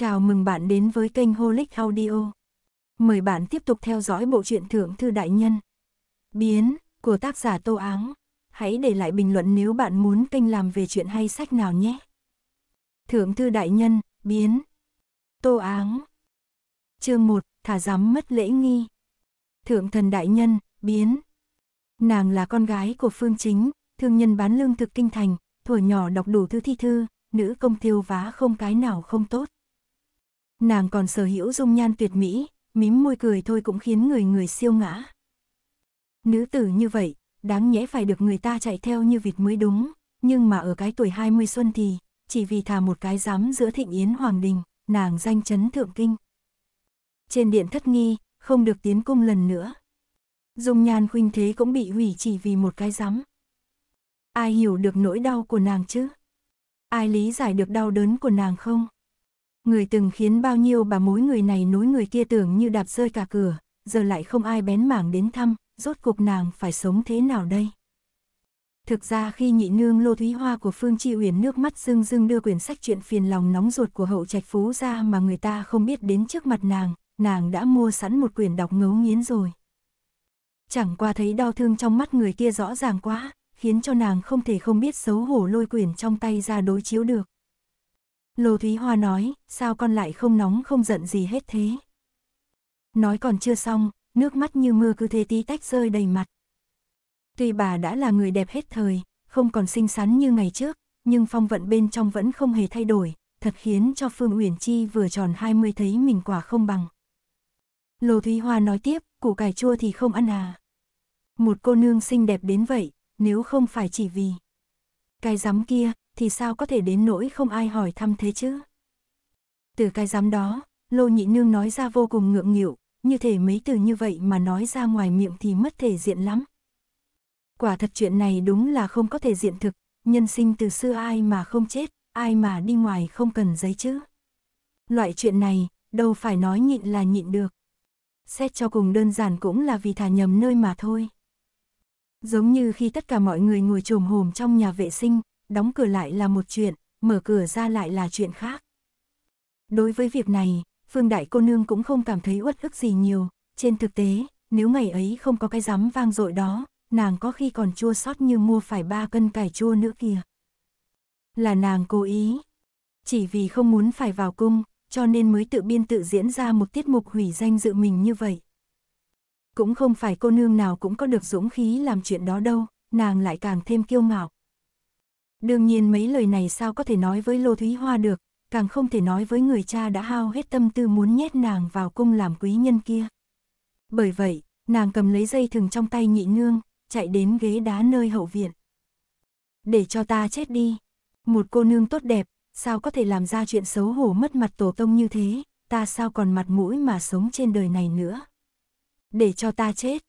Chào mừng bạn đến với kênh Holic Audio. Mời bạn tiếp tục theo dõi bộ truyện Thượng Thư Đại Nhân. Biến, của tác giả Tô Áng. Hãy để lại bình luận nếu bạn muốn kênh làm về chuyện hay sách nào nhé. Thượng Thư Đại Nhân, Biến. Tô Áng. Chương 1, thả dám mất lễ nghi. Thượng Thần Đại Nhân, Biến. Nàng là con gái của Phương Chính, thương nhân bán lương thực kinh thành, thuở nhỏ đọc đủ thư thi thư, nữ công tiêu vá không cái nào không tốt nàng còn sở hữu dung nhan tuyệt mỹ, mím môi cười thôi cũng khiến người người siêu ngã. Nữ tử như vậy, đáng nhẽ phải được người ta chạy theo như vịt mới đúng, nhưng mà ở cái tuổi 20 xuân thì, chỉ vì thà một cái dám giữa thịnh yến hoàng đình, nàng danh chấn thượng kinh. Trên điện thất nghi, không được tiến cung lần nữa. Dung nhan khuynh thế cũng bị hủy chỉ vì một cái dám. Ai hiểu được nỗi đau của nàng chứ? Ai lý giải được đau đớn của nàng không? Người từng khiến bao nhiêu bà mối người này nối người kia tưởng như đạp rơi cả cửa, giờ lại không ai bén mảng đến thăm, rốt cuộc nàng phải sống thế nào đây? Thực ra khi nhị nương Lô Thúy Hoa của Phương Chi Uyển nước mắt rưng rưng đưa quyển sách chuyện phiền lòng nóng ruột của hậu trạch phú ra mà người ta không biết đến trước mặt nàng, nàng đã mua sẵn một quyển đọc ngấu nghiến rồi. Chẳng qua thấy đau thương trong mắt người kia rõ ràng quá, khiến cho nàng không thể không biết xấu hổ lôi quyển trong tay ra đối chiếu được. Lô Thúy Hoa nói, sao con lại không nóng không giận gì hết thế. Nói còn chưa xong, nước mắt như mưa cứ thế tí tách rơi đầy mặt. Tuy bà đã là người đẹp hết thời, không còn xinh xắn như ngày trước, nhưng phong vận bên trong vẫn không hề thay đổi, thật khiến cho Phương Uyển Chi vừa tròn 20 thấy mình quả không bằng. Lô Thúy Hoa nói tiếp, củ cải chua thì không ăn à. Một cô nương xinh đẹp đến vậy, nếu không phải chỉ vì cái rắm kia, thì sao có thể đến nỗi không ai hỏi thăm thế chứ? Từ cái dám đó, Lô Nhị Nương nói ra vô cùng ngượng nghịu, như thể mấy từ như vậy mà nói ra ngoài miệng thì mất thể diện lắm. Quả thật chuyện này đúng là không có thể diện thực, nhân sinh từ xưa ai mà không chết, ai mà đi ngoài không cần giấy chứ. Loại chuyện này, đâu phải nói nhịn là nhịn được. Xét cho cùng đơn giản cũng là vì thả nhầm nơi mà thôi. Giống như khi tất cả mọi người ngồi trồm hồm trong nhà vệ sinh, đóng cửa lại là một chuyện, mở cửa ra lại là chuyện khác. Đối với việc này, Phương Đại cô nương cũng không cảm thấy uất ức gì nhiều, trên thực tế, nếu ngày ấy không có cái giấm vang dội đó, nàng có khi còn chua xót như mua phải ba cân cải chua nữa kìa. Là nàng cố ý, chỉ vì không muốn phải vào cung, cho nên mới tự biên tự diễn ra một tiết mục hủy danh dự mình như vậy. Cũng không phải cô nương nào cũng có được dũng khí làm chuyện đó đâu, nàng lại càng thêm kiêu ngạo. Đương nhiên mấy lời này sao có thể nói với Lô Thúy Hoa được, càng không thể nói với người cha đã hao hết tâm tư muốn nhét nàng vào cung làm quý nhân kia. Bởi vậy, nàng cầm lấy dây thừng trong tay nhị nương, chạy đến ghế đá nơi hậu viện. Để cho ta chết đi. Một cô nương tốt đẹp, sao có thể làm ra chuyện xấu hổ mất mặt tổ tông như thế, ta sao còn mặt mũi mà sống trên đời này nữa. Để cho ta chết.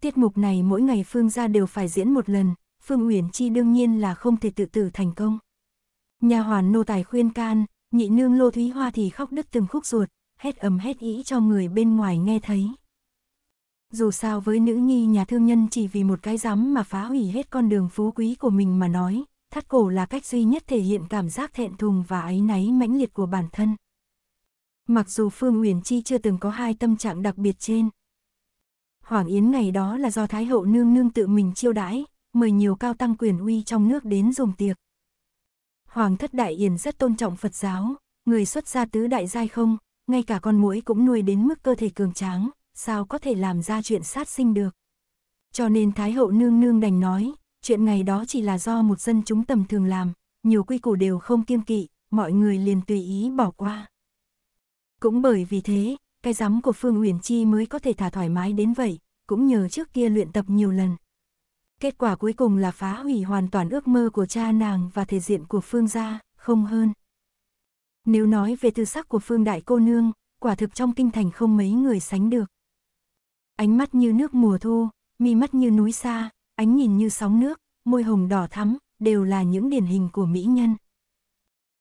Tiết mục này mỗi ngày Phương gia đều phải diễn một lần, Phương Uyển Chi đương nhiên là không thể tự tử thành công. Nhà hoàn nô tài khuyên can, nhị nương Lô Thúy Hoa thì khóc đứt từng khúc ruột, hét ầm hét ý cho người bên ngoài nghe thấy. Dù sao với nữ nhi nhà thương nhân chỉ vì một cái giấm mà phá hủy hết con đường phú quý của mình mà nói, thắt cổ là cách duy nhất thể hiện cảm giác thẹn thùng và áy náy mãnh liệt của bản thân. Mặc dù Phương Uyển Chi chưa từng có hai tâm trạng đặc biệt trên. Hoàng Yến ngày đó là do Thái Hậu nương nương tự mình chiêu đãi, mời nhiều cao tăng quyền uy trong nước đến dùng tiệc. Hoàng thất Đại Yển rất tôn trọng Phật giáo, người xuất gia tứ đại giai không, ngay cả con muỗi cũng nuôi đến mức cơ thể cường tráng, sao có thể làm ra chuyện sát sinh được. Cho nên Thái hậu nương nương đành nói, chuyện ngày đó chỉ là do một dân chúng tầm thường làm, nhiều quy củ đều không kiêm kỵ, mọi người liền tùy ý bỏ qua. Cũng bởi vì thế, cái giám của Phương Uyển Chi mới có thể thả thoải mái đến vậy, cũng nhờ trước kia luyện tập nhiều lần, Kết quả cuối cùng là phá hủy hoàn toàn ước mơ của cha nàng và thể diện của Phương gia, không hơn. Nếu nói về tư sắc của Phương Đại cô nương, quả thực trong kinh thành không mấy người sánh được. Ánh mắt như nước mùa thu, mi mắt như núi xa, ánh nhìn như sóng nước, môi hồng đỏ thắm, đều là những điển hình của mỹ nhân.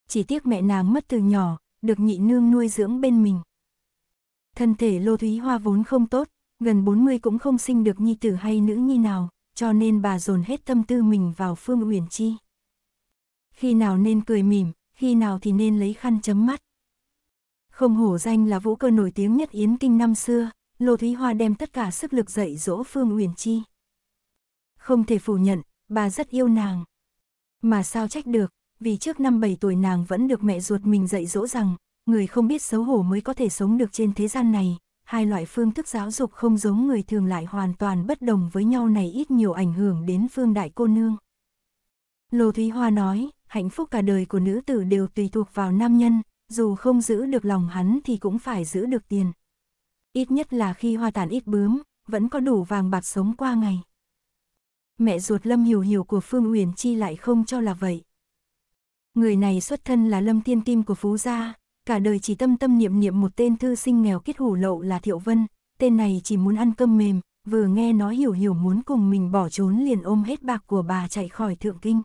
Chỉ tiếc mẹ nàng mất từ nhỏ, được nhị nương nuôi dưỡng bên mình. Thân thể Lô Thúy Hoa vốn không tốt, gần 40 cũng không sinh được nhi tử hay nữ nhi nào, cho nên bà dồn hết tâm tư mình vào Phương Uyển Chi. Khi nào nên cười mỉm, khi nào thì nên lấy khăn chấm mắt. Không hổ danh là vũ cơ nổi tiếng nhất Yến Kinh năm xưa, Lô Thúy Hoa đem tất cả sức lực dạy dỗ Phương Uyển Chi. Không thể phủ nhận, bà rất yêu nàng. Mà sao trách được, vì trước năm 7 tuổi nàng vẫn được mẹ ruột mình dạy dỗ rằng, người không biết xấu hổ mới có thể sống được trên thế gian này, hai loại phương thức giáo dục không giống người thường lại hoàn toàn bất đồng với nhau này ít nhiều ảnh hưởng đến phương đại cô nương. Lô Thúy Hoa nói, hạnh phúc cả đời của nữ tử đều tùy thuộc vào nam nhân, dù không giữ được lòng hắn thì cũng phải giữ được tiền. Ít nhất là khi hoa tàn ít bướm, vẫn có đủ vàng bạc sống qua ngày. Mẹ ruột Lâm Hiểu Hiểu của Phương Uyển Chi lại không cho là vậy. Người này xuất thân là Lâm Thiên Tim của Phú Gia, cả đời chỉ tâm tâm niệm niệm một tên thư sinh nghèo kết hủ lậu là Thiệu Vân, tên này chỉ muốn ăn cơm mềm, vừa nghe nói hiểu hiểu muốn cùng mình bỏ trốn liền ôm hết bạc của bà chạy khỏi thượng kinh.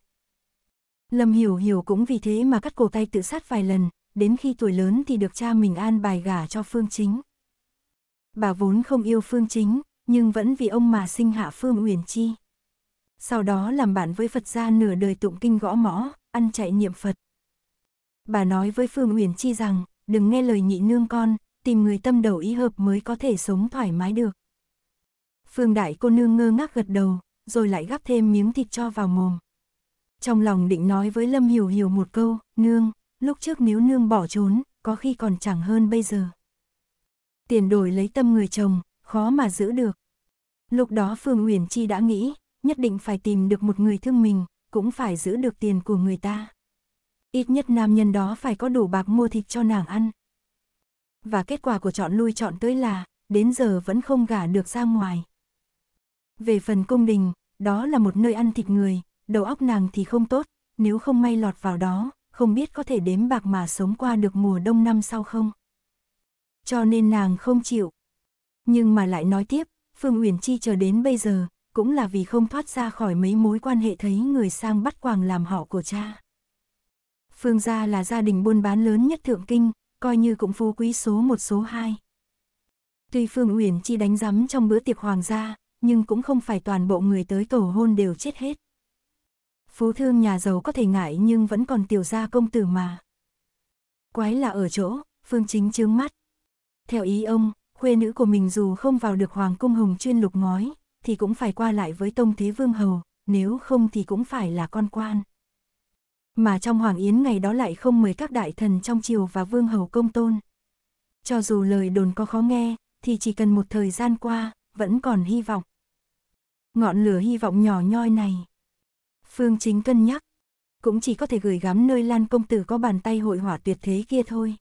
Lâm hiểu hiểu cũng vì thế mà cắt cổ tay tự sát vài lần, đến khi tuổi lớn thì được cha mình an bài gả cho Phương Chính. Bà vốn không yêu Phương Chính, nhưng vẫn vì ông mà sinh hạ Phương Uyển Chi. Sau đó làm bạn với Phật gia nửa đời tụng kinh gõ mõ, ăn chạy niệm Phật. Bà nói với Phương Uyển Chi rằng, đừng nghe lời nhị nương con, tìm người tâm đầu ý hợp mới có thể sống thoải mái được. Phương Đại cô nương ngơ ngác gật đầu, rồi lại gắp thêm miếng thịt cho vào mồm. Trong lòng định nói với Lâm Hiểu Hiểu một câu, nương, lúc trước nếu nương bỏ trốn, có khi còn chẳng hơn bây giờ. Tiền đổi lấy tâm người chồng, khó mà giữ được. Lúc đó Phương Uyển Chi đã nghĩ, nhất định phải tìm được một người thương mình, cũng phải giữ được tiền của người ta ít nhất nam nhân đó phải có đủ bạc mua thịt cho nàng ăn. Và kết quả của chọn lui chọn tới là, đến giờ vẫn không gả được ra ngoài. Về phần cung đình, đó là một nơi ăn thịt người, đầu óc nàng thì không tốt, nếu không may lọt vào đó, không biết có thể đếm bạc mà sống qua được mùa đông năm sau không. Cho nên nàng không chịu. Nhưng mà lại nói tiếp, Phương Uyển Chi chờ đến bây giờ, cũng là vì không thoát ra khỏi mấy mối quan hệ thấy người sang bắt quàng làm họ của cha. Phương gia là gia đình buôn bán lớn nhất Thượng Kinh, coi như cũng phú quý số một số hai. Tuy Phương Uyển Chi đánh rắm trong bữa tiệc hoàng gia, nhưng cũng không phải toàn bộ người tới tổ hôn đều chết hết. Phú thương nhà giàu có thể ngại nhưng vẫn còn tiểu gia công tử mà. Quái là ở chỗ, Phương Chính trướng mắt. Theo ý ông, khuê nữ của mình dù không vào được hoàng cung hùng chuyên lục ngói, thì cũng phải qua lại với Tông Thế Vương Hầu, nếu không thì cũng phải là con quan. Mà trong Hoàng Yến ngày đó lại không mời các đại thần trong triều và vương hầu công tôn. Cho dù lời đồn có khó nghe, thì chỉ cần một thời gian qua, vẫn còn hy vọng. Ngọn lửa hy vọng nhỏ nhoi này. Phương Chính cân nhắc, cũng chỉ có thể gửi gắm nơi Lan Công Tử có bàn tay hội hỏa tuyệt thế kia thôi.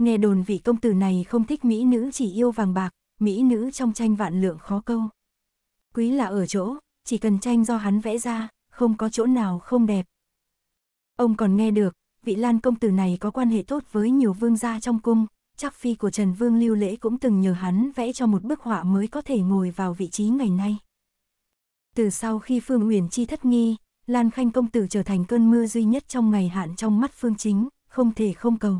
Nghe đồn vị công tử này không thích mỹ nữ chỉ yêu vàng bạc, mỹ nữ trong tranh vạn lượng khó câu. Quý là ở chỗ, chỉ cần tranh do hắn vẽ ra, không có chỗ nào không đẹp, Ông còn nghe được, vị Lan công tử này có quan hệ tốt với nhiều vương gia trong cung, chắc phi của Trần Vương Lưu Lễ cũng từng nhờ hắn vẽ cho một bức họa mới có thể ngồi vào vị trí ngày nay. Từ sau khi Phương Uyển Chi thất nghi, Lan Khanh công tử trở thành cơn mưa duy nhất trong ngày hạn trong mắt Phương Chính, không thể không cầu.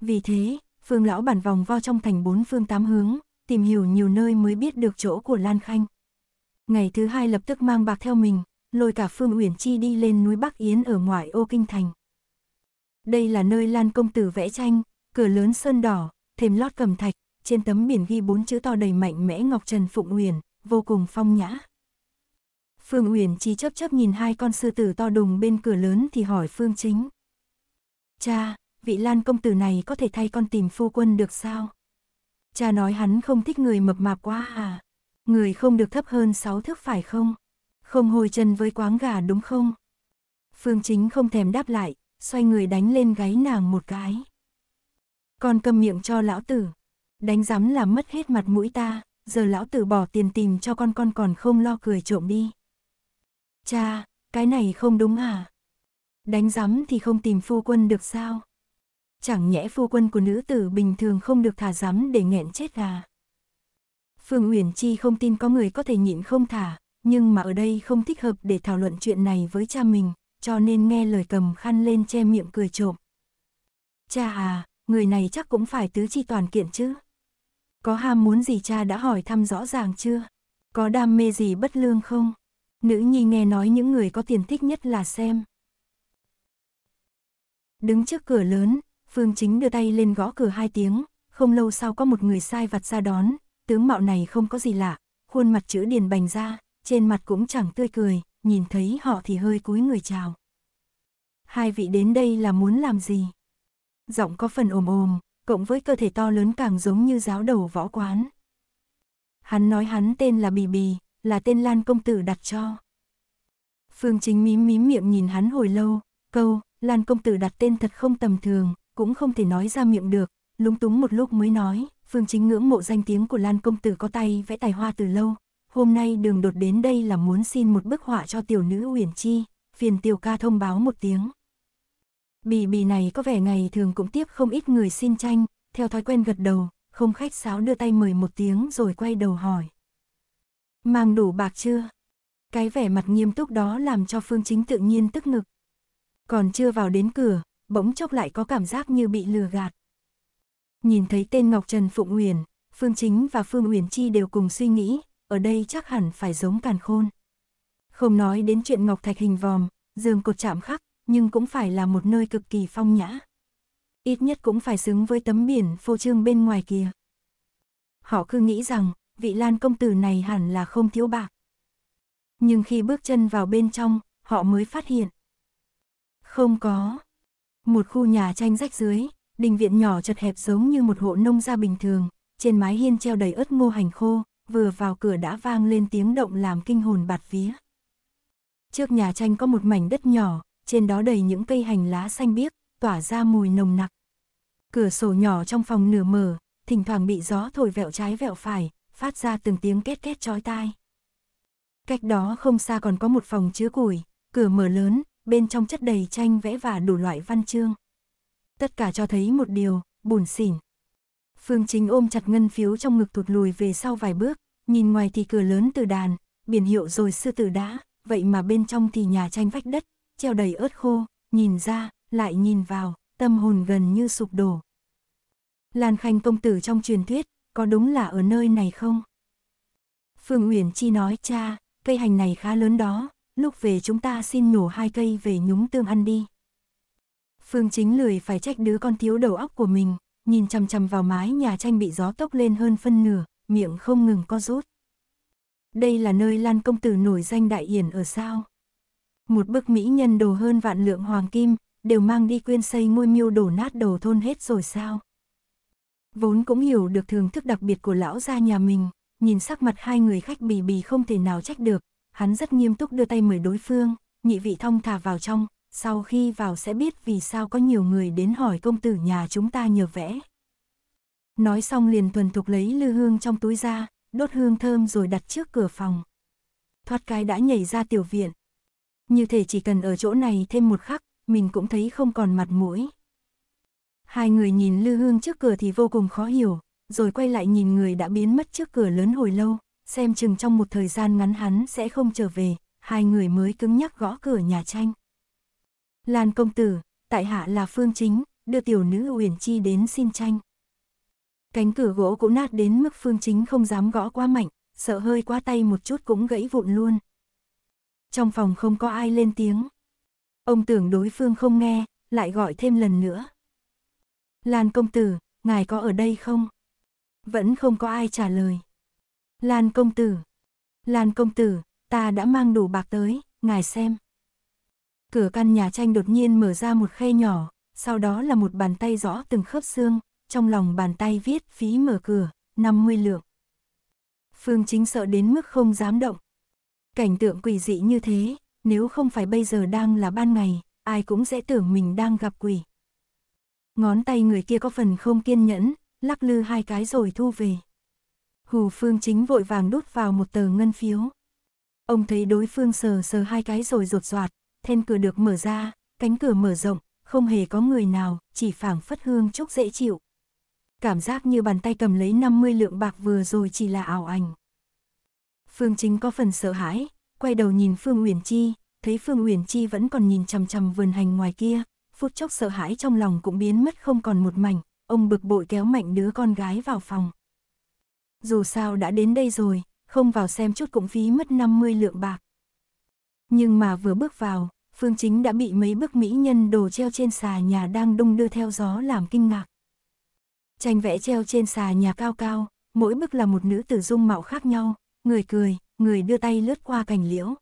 Vì thế, Phương lão bản vòng vo trong thành bốn phương tám hướng, tìm hiểu nhiều nơi mới biết được chỗ của Lan Khanh. Ngày thứ hai lập tức mang bạc theo mình, lôi cả Phương Uyển Chi đi lên núi Bắc Yến ở ngoại ô Kinh Thành. Đây là nơi Lan Công Tử vẽ tranh, cửa lớn sơn đỏ, thêm lót cầm thạch, trên tấm biển ghi bốn chữ to đầy mạnh mẽ Ngọc Trần Phụng Uyển, vô cùng phong nhã. Phương Uyển Chi chớp chớp nhìn hai con sư tử to đùng bên cửa lớn thì hỏi Phương Chính. Cha, vị Lan Công Tử này có thể thay con tìm phu quân được sao? Cha nói hắn không thích người mập mạp quá à? Người không được thấp hơn sáu thước phải không? Không hồi chân với quáng gà đúng không? Phương Chính không thèm đáp lại, xoay người đánh lên gáy nàng một cái. Con câm miệng cho lão tử. Đánh rắm là mất hết mặt mũi ta, giờ lão tử bỏ tiền tìm cho con con còn không lo cười trộm đi. Cha, cái này không đúng à? Đánh rắm thì không tìm phu quân được sao? Chẳng nhẽ phu quân của nữ tử bình thường không được thả rắm để nghẹn chết gà? Phương Uyển Chi không tin có người có thể nhịn không thả, nhưng mà ở đây không thích hợp để thảo luận chuyện này với cha mình, cho nên nghe lời cầm khăn lên che miệng cười trộm. Cha à, người này chắc cũng phải tứ chi toàn kiện chứ. Có ham muốn gì cha đã hỏi thăm rõ ràng chưa? Có đam mê gì bất lương không? Nữ nhi nghe nói những người có tiền thích nhất là xem. Đứng trước cửa lớn, Phương Chính đưa tay lên gõ cửa hai tiếng, không lâu sau có một người sai vặt ra đón, tướng mạo này không có gì lạ, khuôn mặt chữ điền bành ra, trên mặt cũng chẳng tươi cười, nhìn thấy họ thì hơi cúi người chào. Hai vị đến đây là muốn làm gì? Giọng có phần ồm ồm, cộng với cơ thể to lớn càng giống như giáo đầu võ quán. Hắn nói hắn tên là Bì Bì, là tên Lan công tử đặt cho. Phương Chính mím mím miệng nhìn hắn hồi lâu, câu, Lan công tử đặt tên thật không tầm thường, cũng không thể nói ra miệng được, lúng túng một lúc mới nói, Phương Chính ngưỡng mộ danh tiếng của Lan công tử có tay vẽ tài hoa từ lâu, hôm nay đường đột đến đây là muốn xin một bức họa cho tiểu nữ Uyển Chi, phiền tiểu ca thông báo một tiếng. Bì bì này có vẻ ngày thường cũng tiếp không ít người xin tranh, theo thói quen gật đầu, không khách sáo đưa tay mời một tiếng rồi quay đầu hỏi. Mang đủ bạc chưa? Cái vẻ mặt nghiêm túc đó làm cho Phương Chính tự nhiên tức ngực. Còn chưa vào đến cửa, bỗng chốc lại có cảm giác như bị lừa gạt. Nhìn thấy tên Ngọc Trần Phụng Uyển, Phương Chính và Phương Uyển Chi đều cùng suy nghĩ, ở đây chắc hẳn phải giống càn khôn. Không nói đến chuyện ngọc thạch hình vòm, giường cột chạm khắc, nhưng cũng phải là một nơi cực kỳ phong nhã. Ít nhất cũng phải xứng với tấm biển phô trương bên ngoài kia. Họ cứ nghĩ rằng, vị Lan công tử này hẳn là không thiếu bạc. Nhưng khi bước chân vào bên trong, họ mới phát hiện. Không có. Một khu nhà tranh rách dưới, đình viện nhỏ chật hẹp giống như một hộ nông gia bình thường, trên mái hiên treo đầy ớt ngô hành khô, vừa vào cửa đã vang lên tiếng động làm kinh hồn bạt vía. Trước nhà tranh có một mảnh đất nhỏ, trên đó đầy những cây hành lá xanh biếc, tỏa ra mùi nồng nặc. Cửa sổ nhỏ trong phòng nửa mở, thỉnh thoảng bị gió thổi vẹo trái vẹo phải, phát ra từng tiếng két két chói tai. Cách đó không xa còn có một phòng chứa củi, cửa mở lớn, bên trong chất đầy tranh vẽ và đủ loại văn chương. Tất cả cho thấy một điều, buồn xỉn, Phương Chính ôm chặt ngân phiếu trong ngực tụt lùi về sau vài bước, nhìn ngoài thì cửa lớn từ đàn, biển hiệu rồi sư tử đã, vậy mà bên trong thì nhà tranh vách đất, treo đầy ớt khô, nhìn ra, lại nhìn vào, tâm hồn gần như sụp đổ. Lan Khanh công tử trong truyền thuyết, có đúng là ở nơi này không? Phương Uyển Chi nói cha, cây hành này khá lớn đó, lúc về chúng ta xin nhổ hai cây về nhúng tương ăn đi. Phương Chính lười phải trách đứa con thiếu đầu óc của mình, nhìn chằm chằm vào mái nhà tranh bị gió tốc lên hơn phân nửa, miệng không ngừng co rút. Đây là nơi Lan Công Tử nổi danh đại hiển ở sao? Một bức mỹ nhân đồ hơn vạn lượng hoàng kim, đều mang đi quyên xây ngôi miêu đổ nát đồ thôn hết rồi sao? Vốn cũng hiểu được thường thức đặc biệt của lão gia nhà mình, nhìn sắc mặt hai người khách bì bì không thể nào trách được, hắn rất nghiêm túc đưa tay mời đối phương, nhị vị thông thả vào trong, sau khi vào sẽ biết vì sao có nhiều người đến hỏi công tử nhà chúng ta nhờ vẽ. Nói xong liền thuần thục lấy lư hương trong túi ra, đốt hương thơm rồi đặt trước cửa phòng. Thoát cái đã nhảy ra tiểu viện. Như thể chỉ cần ở chỗ này thêm một khắc, mình cũng thấy không còn mặt mũi. Hai người nhìn lư hương trước cửa thì vô cùng khó hiểu, rồi quay lại nhìn người đã biến mất trước cửa lớn hồi lâu, xem chừng trong một thời gian ngắn hắn sẽ không trở về, hai người mới cứng nhắc gõ cửa nhà tranh. Lan công tử, tại hạ là phương chính, đưa tiểu nữ Uyển Chi đến xin tranh. Cánh cửa gỗ cũ nát đến mức phương chính không dám gõ quá mạnh, sợ hơi quá tay một chút cũng gãy vụn luôn. Trong phòng không có ai lên tiếng. Ông tưởng đối phương không nghe, lại gọi thêm lần nữa. Lan công tử, ngài có ở đây không? Vẫn không có ai trả lời. Lan công tử, Lan công tử, ta đã mang đủ bạc tới, ngài xem. Cửa căn nhà tranh đột nhiên mở ra một khe nhỏ, sau đó là một bàn tay rõ từng khớp xương, trong lòng bàn tay viết phí mở cửa, 50 lượng. Phương Chính sợ đến mức không dám động. Cảnh tượng quỷ dị như thế, nếu không phải bây giờ đang là ban ngày, ai cũng sẽ tưởng mình đang gặp quỷ. Ngón tay người kia có phần không kiên nhẫn, lắc lư hai cái rồi thu về. Hù Phương Chính vội vàng đút vào một tờ ngân phiếu. Ông thấy đối phương sờ sờ hai cái rồi rột roạt, then cửa được mở ra, cánh cửa mở rộng, không hề có người nào, chỉ phảng phất hương chúc dễ chịu. Cảm giác như bàn tay cầm lấy 50 lượng bạc vừa rồi chỉ là ảo ảnh. Phương Chính có phần sợ hãi, quay đầu nhìn Phương Uyển Chi, thấy Phương Uyển Chi vẫn còn nhìn chằm chằm vườn hành ngoài kia, phút chốc sợ hãi trong lòng cũng biến mất không còn một mảnh, ông bực bội kéo mạnh đứa con gái vào phòng. Dù sao đã đến đây rồi, không vào xem chút cũng phí mất 50 lượng bạc. Nhưng mà vừa bước vào, Phương Chính đã bị mấy bức mỹ nhân đồ treo trên xà nhà đang đung đưa theo gió làm kinh ngạc. Tranh vẽ treo trên xà nhà cao cao, mỗi bức là một nữ tử dung mạo khác nhau, người cười, người đưa tay lướt qua cành liễu.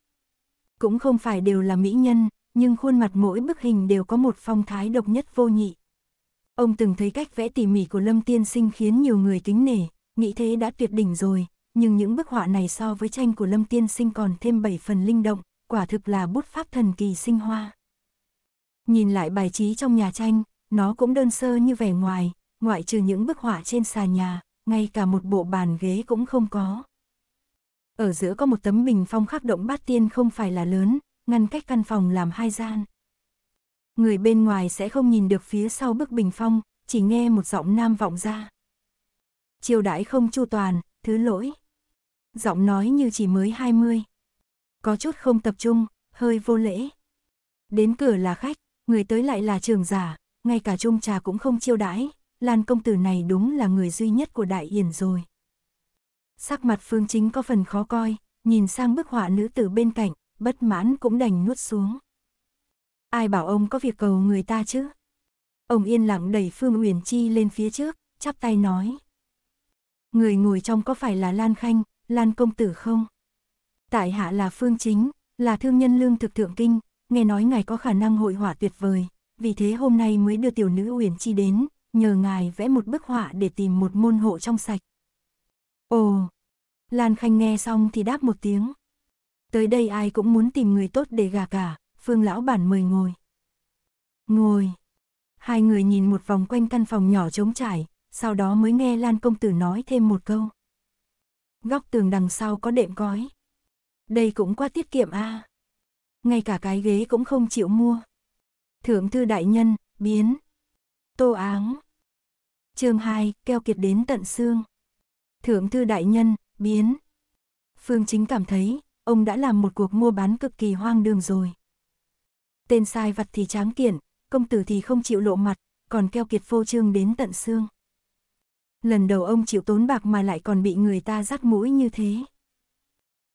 Cũng không phải đều là mỹ nhân, nhưng khuôn mặt mỗi bức hình đều có một phong thái độc nhất vô nhị. Ông từng thấy cách vẽ tỉ mỉ của Lâm Tiên Sinh khiến nhiều người kính nể, nghĩ thế đã tuyệt đỉnh rồi, nhưng những bức họa này so với tranh của Lâm Tiên Sinh còn thêm 7 phần linh động, quả thực là bút pháp thần kỳ sinh hoa. Nhìn lại bài trí trong nhà tranh, nó cũng đơn sơ như vẻ ngoài, ngoại trừ những bức họa trên xà nhà, ngay cả một bộ bàn ghế cũng không có. Ở giữa có một tấm bình phong khắc động bát tiên không phải là lớn, ngăn cách căn phòng làm hai gian. Người bên ngoài sẽ không nhìn được phía sau bức bình phong, chỉ nghe một giọng nam vọng ra. Chiều đãi không chu toàn, thứ lỗi. Giọng nói như chỉ mới 20 có chút không tập trung, hơi vô lễ. Đến cửa là khách, người tới lại là trường giả, ngay cả chung trà cũng không chiêu đãi, Lan công tử này đúng là người duy nhất của Đại Yển rồi. Sắc mặt Phương Chính có phần khó coi, nhìn sang bức họa nữ tử bên cạnh, bất mãn cũng đành nuốt xuống. Ai bảo ông có việc cầu người ta chứ? Ông yên lặng đẩy Phương Uyển Chi lên phía trước, chắp tay nói. Người ngồi trong có phải là Lan Khanh, Lan công tử không? tại hạ là Phương Chính, là thương nhân lương thực thượng kinh, nghe nói ngài có khả năng hội họa tuyệt vời, vì thế hôm nay mới đưa tiểu nữ Uyển Chi đến, nhờ ngài vẽ một bức họa để tìm một môn hộ trong sạch. Ồ, Lan Khanh nghe xong thì đáp một tiếng. Tới đây ai cũng muốn tìm người tốt để gà cả, Phương Lão Bản mời ngồi. Ngồi. Hai người nhìn một vòng quanh căn phòng nhỏ trống trải, sau đó mới nghe Lan Công Tử nói thêm một câu. Góc tường đằng sau có đệm cói. Đây cũng quá tiết kiệm a. À. Ngay cả cái ghế cũng không chịu mua. Thượng thư đại nhân, biến. Tô Áng. Chương 2, keo kiệt đến tận xương. Thượng thư đại nhân, biến. Phương Chính cảm thấy, ông đã làm một cuộc mua bán cực kỳ hoang đường rồi. Tên sai vặt thì tráng kiện, công tử thì không chịu lộ mặt, còn keo kiệt phô trương đến tận xương. Lần đầu ông chịu tốn bạc mà lại còn bị người ta rắc mũi như thế.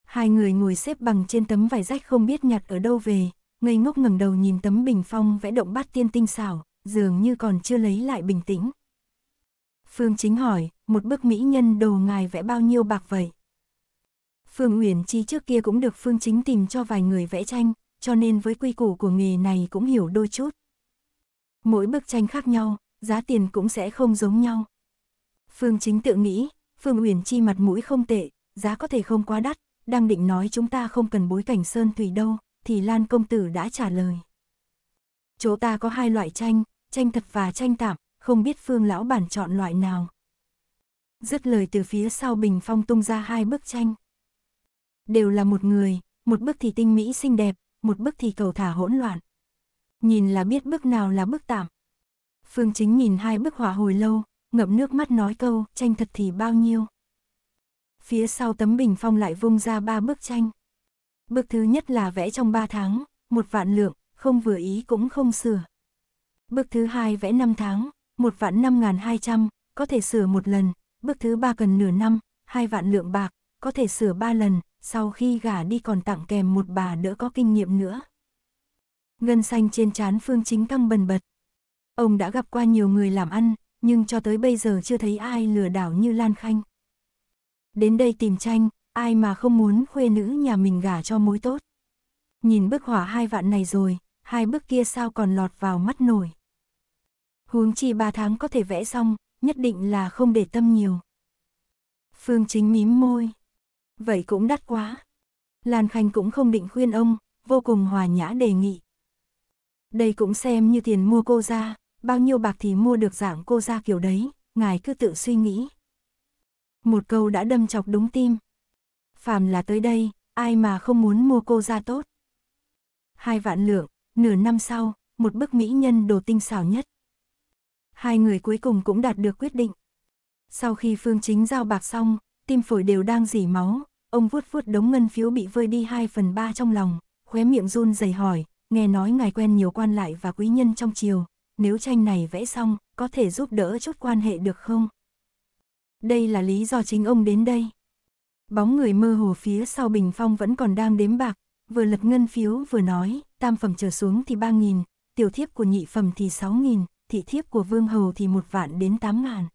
Hai người ngồi xếp bằng trên tấm vải rách không biết nhặt ở đâu về, ngây ngốc ngẩng đầu nhìn tấm bình phong vẽ động bát tiên tinh xảo, dường như còn chưa lấy lại bình tĩnh. Phương Chính hỏi, một bức mỹ nhân đồ ngài vẽ bao nhiêu bạc vậy? Phương Uyển Chi trước kia cũng được Phương Chính tìm cho vài người vẽ tranh, cho nên với quy củ của nghề này cũng hiểu đôi chút. Mỗi bức tranh khác nhau, giá tiền cũng sẽ không giống nhau. Phương Chính tự nghĩ, Phương Uyển Chi mặt mũi không tệ, giá có thể không quá đắt, đang định nói chúng ta không cần bối cảnh sơn thủy đâu, thì Lan công tử đã trả lời. Chỗ ta có hai loại tranh, tranh thật và tranh tạm, không biết Phương lão bản chọn loại nào. Dứt lời từ phía sau bình phong tung ra hai bức tranh. Đều là một người, một bức thì tinh mỹ xinh đẹp, một bức thì cầu thả hỗn loạn. Nhìn là biết bức nào là bức tạm. Phương chính nhìn hai bức họa hồi lâu, ngậm nước mắt nói câu, tranh thật thì bao nhiêu phía sau tấm bình phong lại vung ra ba bức tranh. Bức thứ nhất là vẽ trong ba tháng, một vạn lượng, không vừa ý cũng không sửa. Bức thứ hai vẽ năm tháng, một vạn năm ngàn hai trăm có thể sửa một lần, bức thứ ba cần nửa năm, hai vạn lượng bạc, có thể sửa ba lần, sau khi gả đi còn tặng kèm một bà đỡ có kinh nghiệm nữa. Ngân xanh trên trán Phương Chính căng bần bật. Ông đã gặp qua nhiều người làm ăn, nhưng cho tới bây giờ chưa thấy ai lừa đảo như Lan Khanh. Đến đây tìm tranh, ai mà không muốn khuê nữ nhà mình gả cho mối tốt. Nhìn bức hỏa hai vạn này rồi, hai bức kia sao còn lọt vào mắt nổi. Huống chi ba tháng có thể vẽ xong, nhất định là không để tâm nhiều. Phương Chính mím môi. Vậy cũng đắt quá. Lan Khanh cũng không định khuyên ông, vô cùng hòa nhã đề nghị. Đây cũng xem như tiền mua cô ra, bao nhiêu bạc thì mua được dạng cô ra kiểu đấy, ngài cứ tự suy nghĩ. Một câu đã đâm chọc đúng tim. Phàm là tới đây, ai mà không muốn mua cô ra tốt. Hai vạn lượng, nửa năm sau, một bức mỹ nhân đồ tinh xảo nhất. Hai người cuối cùng cũng đạt được quyết định. Sau khi Phương Chính giao bạc xong, tim phổi đều đang dỉ máu, ông vuốt vuốt đống ngân phiếu bị vơi đi 2 phần 3 trong lòng, khóe miệng run rẩy hỏi, nghe nói ngài quen nhiều quan lại và quý nhân trong triều, nếu tranh này vẽ xong, có thể giúp đỡ chút quan hệ được không? Đây là lý do chính ông đến đây. Bóng người mơ hồ phía sau bình phong vẫn còn đang đếm bạc, vừa lật ngân phiếu vừa nói, tam phẩm trở xuống thì 3.000, tiểu thiếp của nhị phẩm thì 6.000, thị thiếp của vương hầu thì một vạn đến 8 ngàn.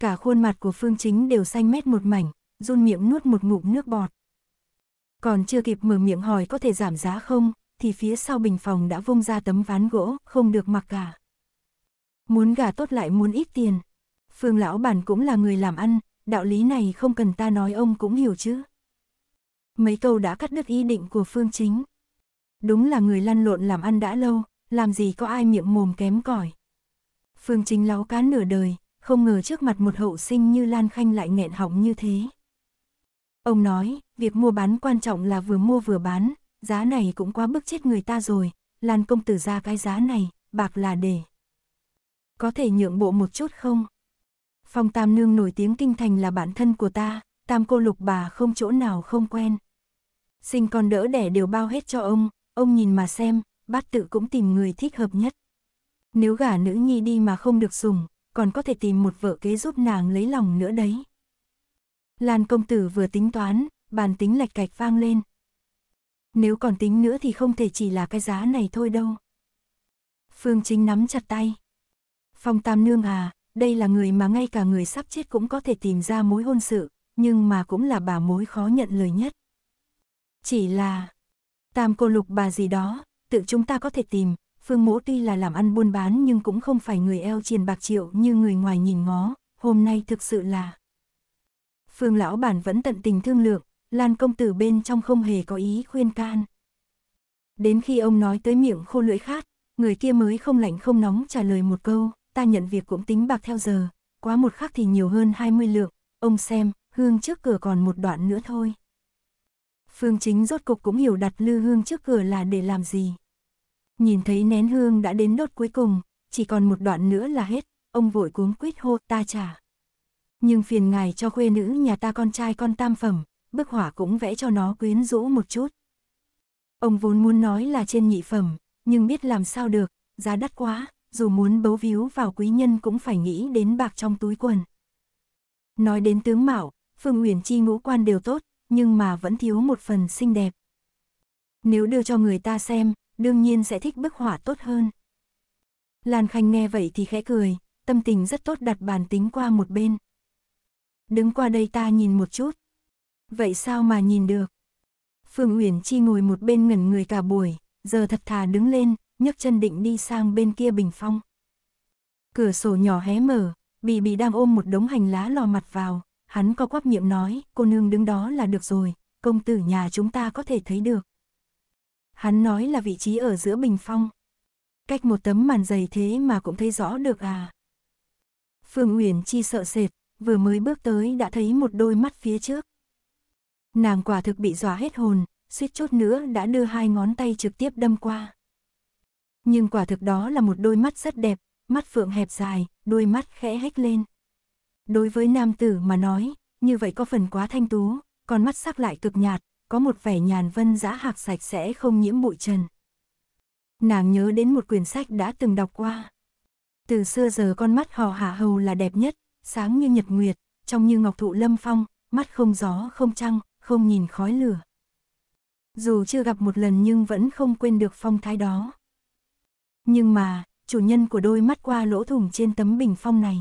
Cả khuôn mặt của phương chính đều xanh mét một mảnh, run miệng nuốt một ngụm nước bọt. Còn chưa kịp mở miệng hỏi có thể giảm giá không, thì phía sau bình phòng đã vung ra tấm ván gỗ, không được mặc cả. Muốn gà tốt lại muốn ít tiền. Phương lão bản cũng là người làm ăn, đạo lý này không cần ta nói ông cũng hiểu chứ. Mấy câu đã cắt đứt ý định của Phương Chính. Đúng là người lăn lộn làm ăn đã lâu, làm gì có ai miệng mồm kém cỏi. Phương Chính láo cá nửa đời, không ngờ trước mặt một hậu sinh như Lan Khanh lại nghẹn họng như thế. Ông nói, việc mua bán quan trọng là vừa mua vừa bán, giá này cũng quá bức chết người ta rồi, Lan công tử ra cái giá này, bạc là để. Có thể nhượng bộ một chút không? Phong Tam Nương nổi tiếng kinh thành là bản thân của ta, Tam cô lục bà không chỗ nào không quen. Sinh con đỡ đẻ đều bao hết cho ông, ông nhìn mà xem, bát tự cũng tìm người thích hợp nhất. Nếu gả nữ nhi đi mà không được dùng, còn có thể tìm một vợ kế giúp nàng lấy lòng nữa đấy. Lan công tử vừa tính toán, bàn tính lạch cạch vang lên. Nếu còn tính nữa thì không thể chỉ là cái giá này thôi đâu. Phương Chính nắm chặt tay. Phong Tam Nương à, đây là người mà ngay cả người sắp chết cũng có thể tìm ra mối hôn sự, nhưng mà cũng là bà mối khó nhận lời nhất. Chỉ là tam cô lục bà gì đó, tự chúng ta có thể tìm, Phương Mỗ tuy là làm ăn buôn bán nhưng cũng không phải người eo triền bạc triệu như người ngoài nhìn ngó, hôm nay thực sự là. Phương lão bản vẫn tận tình thương lượng, Lan công tử bên trong không hề có ý khuyên can. Đến khi ông nói tới miệng khô lưỡi khát, người kia mới không lạnh không nóng trả lời một câu ta nhận việc cũng tính bạc theo giờ, quá một khắc thì nhiều hơn 20 lượng, ông xem, hương trước cửa còn một đoạn nữa thôi. Phương Chính rốt cục cũng hiểu đặt lư hương trước cửa là để làm gì. Nhìn thấy nén hương đã đến đốt cuối cùng, chỉ còn một đoạn nữa là hết, ông vội cuống quýt hô ta trả. Nhưng phiền ngài cho khuê nữ nhà ta con trai con tam phẩm, bức hỏa cũng vẽ cho nó quyến rũ một chút. Ông vốn muốn nói là trên nhị phẩm, nhưng biết làm sao được, giá đắt quá dù muốn bấu víu vào quý nhân cũng phải nghĩ đến bạc trong túi quần. Nói đến tướng mạo, Phương Uyển Chi ngũ quan đều tốt, nhưng mà vẫn thiếu một phần xinh đẹp. Nếu đưa cho người ta xem, đương nhiên sẽ thích bức họa tốt hơn. Lan Khanh nghe vậy thì khẽ cười, tâm tình rất tốt đặt bàn tính qua một bên. Đứng qua đây ta nhìn một chút. Vậy sao mà nhìn được? Phương Uyển Chi ngồi một bên ngẩn người cả buổi, giờ thật thà đứng lên, nhấc chân định đi sang bên kia bình phong. Cửa sổ nhỏ hé mở, bị bị đang ôm một đống hành lá lò mặt vào, hắn co quắp miệng nói, cô nương đứng đó là được rồi, công tử nhà chúng ta có thể thấy được. Hắn nói là vị trí ở giữa bình phong. Cách một tấm màn dày thế mà cũng thấy rõ được à. Phương Uyển Chi sợ sệt, vừa mới bước tới đã thấy một đôi mắt phía trước. Nàng quả thực bị dọa hết hồn, suýt chút nữa đã đưa hai ngón tay trực tiếp đâm qua nhưng quả thực đó là một đôi mắt rất đẹp, mắt phượng hẹp dài, đôi mắt khẽ hếch lên. Đối với nam tử mà nói, như vậy có phần quá thanh tú, còn mắt sắc lại cực nhạt, có một vẻ nhàn vân giã hạc sạch sẽ không nhiễm bụi trần. Nàng nhớ đến một quyển sách đã từng đọc qua. Từ xưa giờ con mắt hò hạ hầu là đẹp nhất, sáng như nhật nguyệt, trong như ngọc thụ lâm phong, mắt không gió không trăng, không nhìn khói lửa. Dù chưa gặp một lần nhưng vẫn không quên được phong thái đó. Nhưng mà, chủ nhân của đôi mắt qua lỗ thủng trên tấm bình phong này.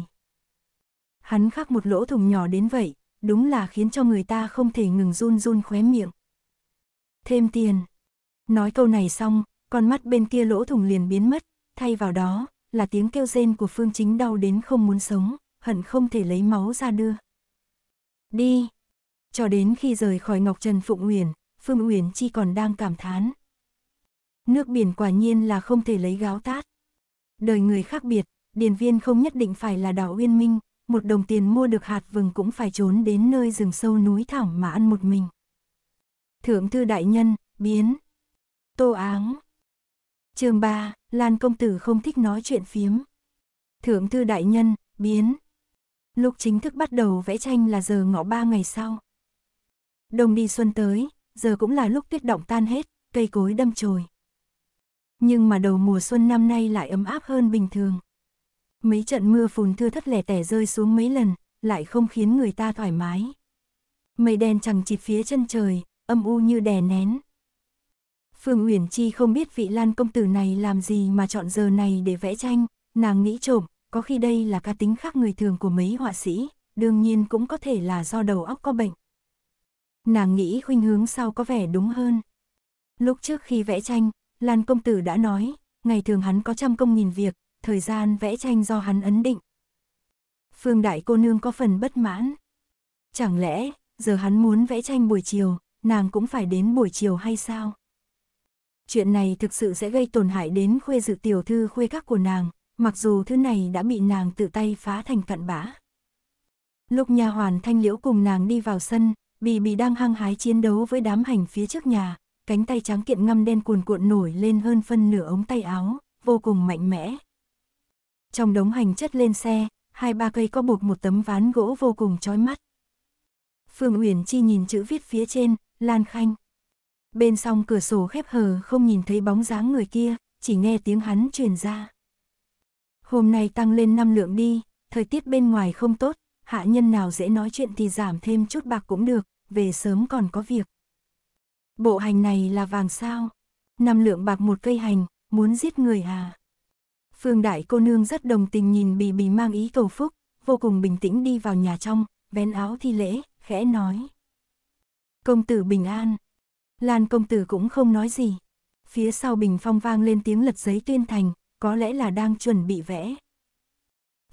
Hắn khắc một lỗ thủng nhỏ đến vậy, đúng là khiến cho người ta không thể ngừng run run khóe miệng. Thêm tiền. Nói câu này xong, con mắt bên kia lỗ thủng liền biến mất, thay vào đó là tiếng kêu rên của Phương Chính đau đến không muốn sống, hận không thể lấy máu ra đưa. Đi. Cho đến khi rời khỏi Ngọc Trần Phụng Uyển, Phương Uyển chi còn đang cảm thán, Nước biển quả nhiên là không thể lấy gáo tát. Đời người khác biệt, điền viên không nhất định phải là đỏ uyên minh, một đồng tiền mua được hạt vừng cũng phải trốn đến nơi rừng sâu núi thẳm mà ăn một mình. Thượng thư đại nhân, biến. Tô áng. chương 3, Lan công tử không thích nói chuyện phiếm. Thượng thư đại nhân, biến. Lúc chính thức bắt đầu vẽ tranh là giờ ngọ ba ngày sau. Đông đi xuân tới, giờ cũng là lúc tuyết động tan hết, cây cối đâm chồi nhưng mà đầu mùa xuân năm nay lại ấm áp hơn bình thường. Mấy trận mưa phùn thưa thất lẻ tẻ rơi xuống mấy lần, lại không khiến người ta thoải mái. Mây đen chẳng chịt phía chân trời, âm u như đè nén. Phương Uyển Chi không biết vị Lan công tử này làm gì mà chọn giờ này để vẽ tranh, nàng nghĩ trộm, có khi đây là cá tính khác người thường của mấy họa sĩ, đương nhiên cũng có thể là do đầu óc có bệnh. Nàng nghĩ khuynh hướng sau có vẻ đúng hơn. Lúc trước khi vẽ tranh, Lan công tử đã nói, ngày thường hắn có trăm công nghìn việc, thời gian vẽ tranh do hắn ấn định. Phương đại cô nương có phần bất mãn. Chẳng lẽ, giờ hắn muốn vẽ tranh buổi chiều, nàng cũng phải đến buổi chiều hay sao? Chuyện này thực sự sẽ gây tổn hại đến khuê dự tiểu thư khuê các của nàng, mặc dù thứ này đã bị nàng tự tay phá thành cặn bã. Lúc nhà hoàn thanh liễu cùng nàng đi vào sân, Bì Bì đang hăng hái chiến đấu với đám hành phía trước nhà, cánh tay trắng kiện ngăm đen cuồn cuộn nổi lên hơn phân nửa ống tay áo, vô cùng mạnh mẽ. Trong đống hành chất lên xe, hai ba cây có buộc một tấm ván gỗ vô cùng chói mắt. Phương Uyển Chi nhìn chữ viết phía trên, Lan Khanh. Bên song cửa sổ khép hờ không nhìn thấy bóng dáng người kia, chỉ nghe tiếng hắn truyền ra. Hôm nay tăng lên năm lượng đi, thời tiết bên ngoài không tốt, hạ nhân nào dễ nói chuyện thì giảm thêm chút bạc cũng được, về sớm còn có việc. Bộ hành này là vàng sao? Năm lượng bạc một cây hành, muốn giết người à? Phương Đại cô nương rất đồng tình nhìn bì bì mang ý cầu phúc, vô cùng bình tĩnh đi vào nhà trong, vén áo thi lễ, khẽ nói. Công tử bình an. Lan công tử cũng không nói gì. Phía sau bình phong vang lên tiếng lật giấy tuyên thành, có lẽ là đang chuẩn bị vẽ.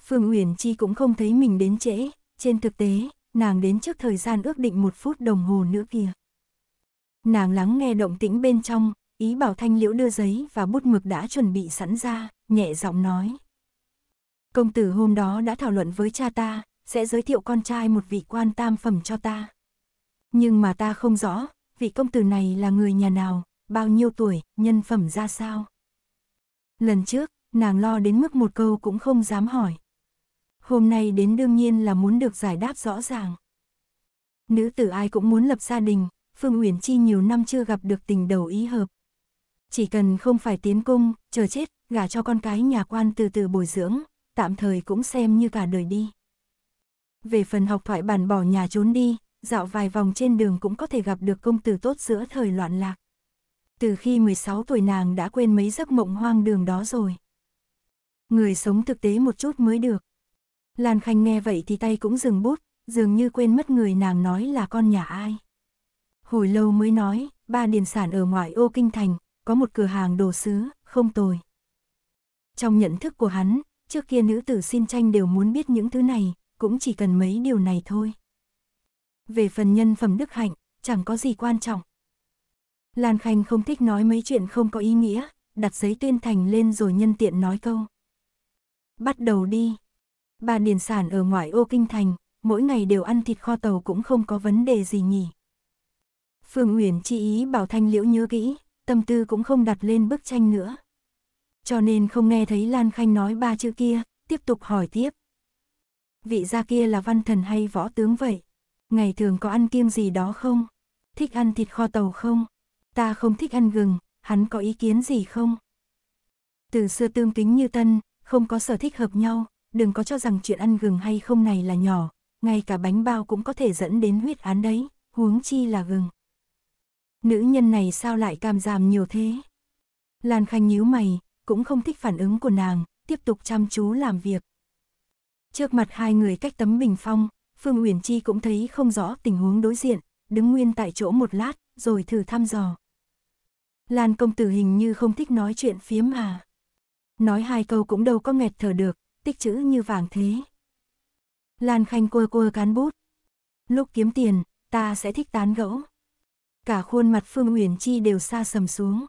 Phương Uyển Chi cũng không thấy mình đến trễ, trên thực tế, nàng đến trước thời gian ước định một phút đồng hồ nữa kìa. Nàng lắng nghe động tĩnh bên trong, ý bảo thanh liễu đưa giấy và bút mực đã chuẩn bị sẵn ra, nhẹ giọng nói. Công tử hôm đó đã thảo luận với cha ta, sẽ giới thiệu con trai một vị quan tam phẩm cho ta. Nhưng mà ta không rõ, vị công tử này là người nhà nào, bao nhiêu tuổi, nhân phẩm ra sao. Lần trước, nàng lo đến mức một câu cũng không dám hỏi. Hôm nay đến đương nhiên là muốn được giải đáp rõ ràng. Nữ tử ai cũng muốn lập gia đình, Phương Uyển Chi nhiều năm chưa gặp được tình đầu ý hợp. Chỉ cần không phải tiến cung, chờ chết, gả cho con cái nhà quan từ từ bồi dưỡng, tạm thời cũng xem như cả đời đi. Về phần học thoại bản bỏ nhà trốn đi, dạo vài vòng trên đường cũng có thể gặp được công tử tốt giữa thời loạn lạc. Từ khi 16 tuổi nàng đã quên mấy giấc mộng hoang đường đó rồi. Người sống thực tế một chút mới được. Lan Khanh nghe vậy thì tay cũng dừng bút, dường như quên mất người nàng nói là con nhà ai. Hồi lâu mới nói, ba điền sản ở ngoại ô kinh thành, có một cửa hàng đồ sứ, không tồi. Trong nhận thức của hắn, trước kia nữ tử xin tranh đều muốn biết những thứ này, cũng chỉ cần mấy điều này thôi. Về phần nhân phẩm đức hạnh, chẳng có gì quan trọng. Lan Khanh không thích nói mấy chuyện không có ý nghĩa, đặt giấy tuyên thành lên rồi nhân tiện nói câu. Bắt đầu đi. ba điền sản ở ngoại ô kinh thành, mỗi ngày đều ăn thịt kho tàu cũng không có vấn đề gì nhỉ. Phương Uyển chi ý bảo Thanh Liễu nhớ kỹ, tâm tư cũng không đặt lên bức tranh nữa. Cho nên không nghe thấy Lan Khanh nói ba chữ kia, tiếp tục hỏi tiếp. Vị gia kia là văn thần hay võ tướng vậy? Ngày thường có ăn kiêng gì đó không? Thích ăn thịt kho tàu không? Ta không thích ăn gừng, hắn có ý kiến gì không? Từ xưa tương kính như tân, không có sở thích hợp nhau, đừng có cho rằng chuyện ăn gừng hay không này là nhỏ, ngay cả bánh bao cũng có thể dẫn đến huyết án đấy, huống chi là gừng. Nữ nhân này sao lại cam giảm nhiều thế? Lan Khanh nhíu mày, cũng không thích phản ứng của nàng, tiếp tục chăm chú làm việc. Trước mặt hai người cách tấm bình phong, Phương Uyển Chi cũng thấy không rõ tình huống đối diện, đứng nguyên tại chỗ một lát, rồi thử thăm dò. Lan công tử hình như không thích nói chuyện phiếm mà Nói hai câu cũng đâu có nghẹt thở được, tích chữ như vàng thế. Lan Khanh cua cua cán bút. Lúc kiếm tiền, ta sẽ thích tán gẫu. Cả khuôn mặt Phương Uyển Chi đều xa sầm xuống.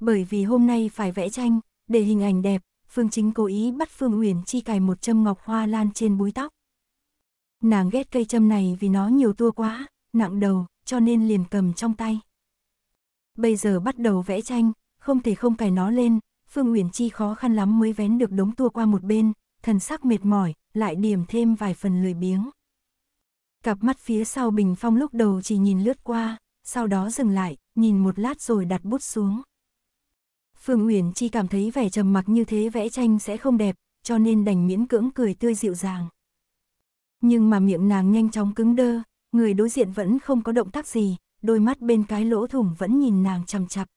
Bởi vì hôm nay phải vẽ tranh, để hình ảnh đẹp, Phương Chính cố ý bắt Phương Uyển Chi cài một châm ngọc hoa lan trên búi tóc. Nàng ghét cây châm này vì nó nhiều tua quá, nặng đầu, cho nên liền cầm trong tay. Bây giờ bắt đầu vẽ tranh, không thể không cài nó lên, Phương Uyển Chi khó khăn lắm mới vén được đống tua qua một bên, thần sắc mệt mỏi, lại điểm thêm vài phần lười biếng. Cặp mắt phía sau bình phong lúc đầu chỉ nhìn lướt qua, sau đó dừng lại, nhìn một lát rồi đặt bút xuống. Phương Uyển Chi cảm thấy vẻ trầm mặc như thế vẽ tranh sẽ không đẹp, cho nên đành miễn cưỡng cười tươi dịu dàng. Nhưng mà miệng nàng nhanh chóng cứng đơ, người đối diện vẫn không có động tác gì, đôi mắt bên cái lỗ thủng vẫn nhìn nàng chằm chặp.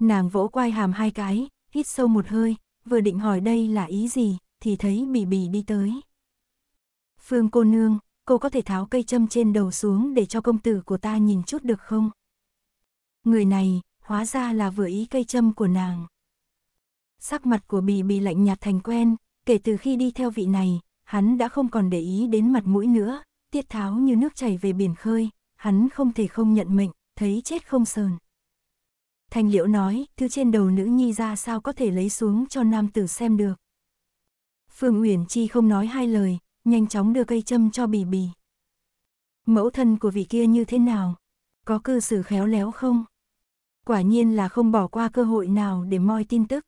Nàng vỗ quai hàm hai cái, hít sâu một hơi, vừa định hỏi đây là ý gì, thì thấy Bì Bì đi tới. Phương cô nương, cô có thể tháo cây châm trên đầu xuống để cho công tử của ta nhìn chút được không? Người này, hóa ra là vừa ý cây châm của nàng. Sắc mặt của bì bì lạnh nhạt thành quen, kể từ khi đi theo vị này, hắn đã không còn để ý đến mặt mũi nữa, tiết tháo như nước chảy về biển khơi, hắn không thể không nhận mệnh, thấy chết không sờn. Thành liễu nói, thứ trên đầu nữ nhi ra sao có thể lấy xuống cho nam tử xem được. Phương Uyển Chi không nói hai lời, nhanh chóng đưa cây châm cho bì bì. Mẫu thân của vị kia như thế nào? Có cư xử khéo léo không? Quả nhiên là không bỏ qua cơ hội nào để moi tin tức.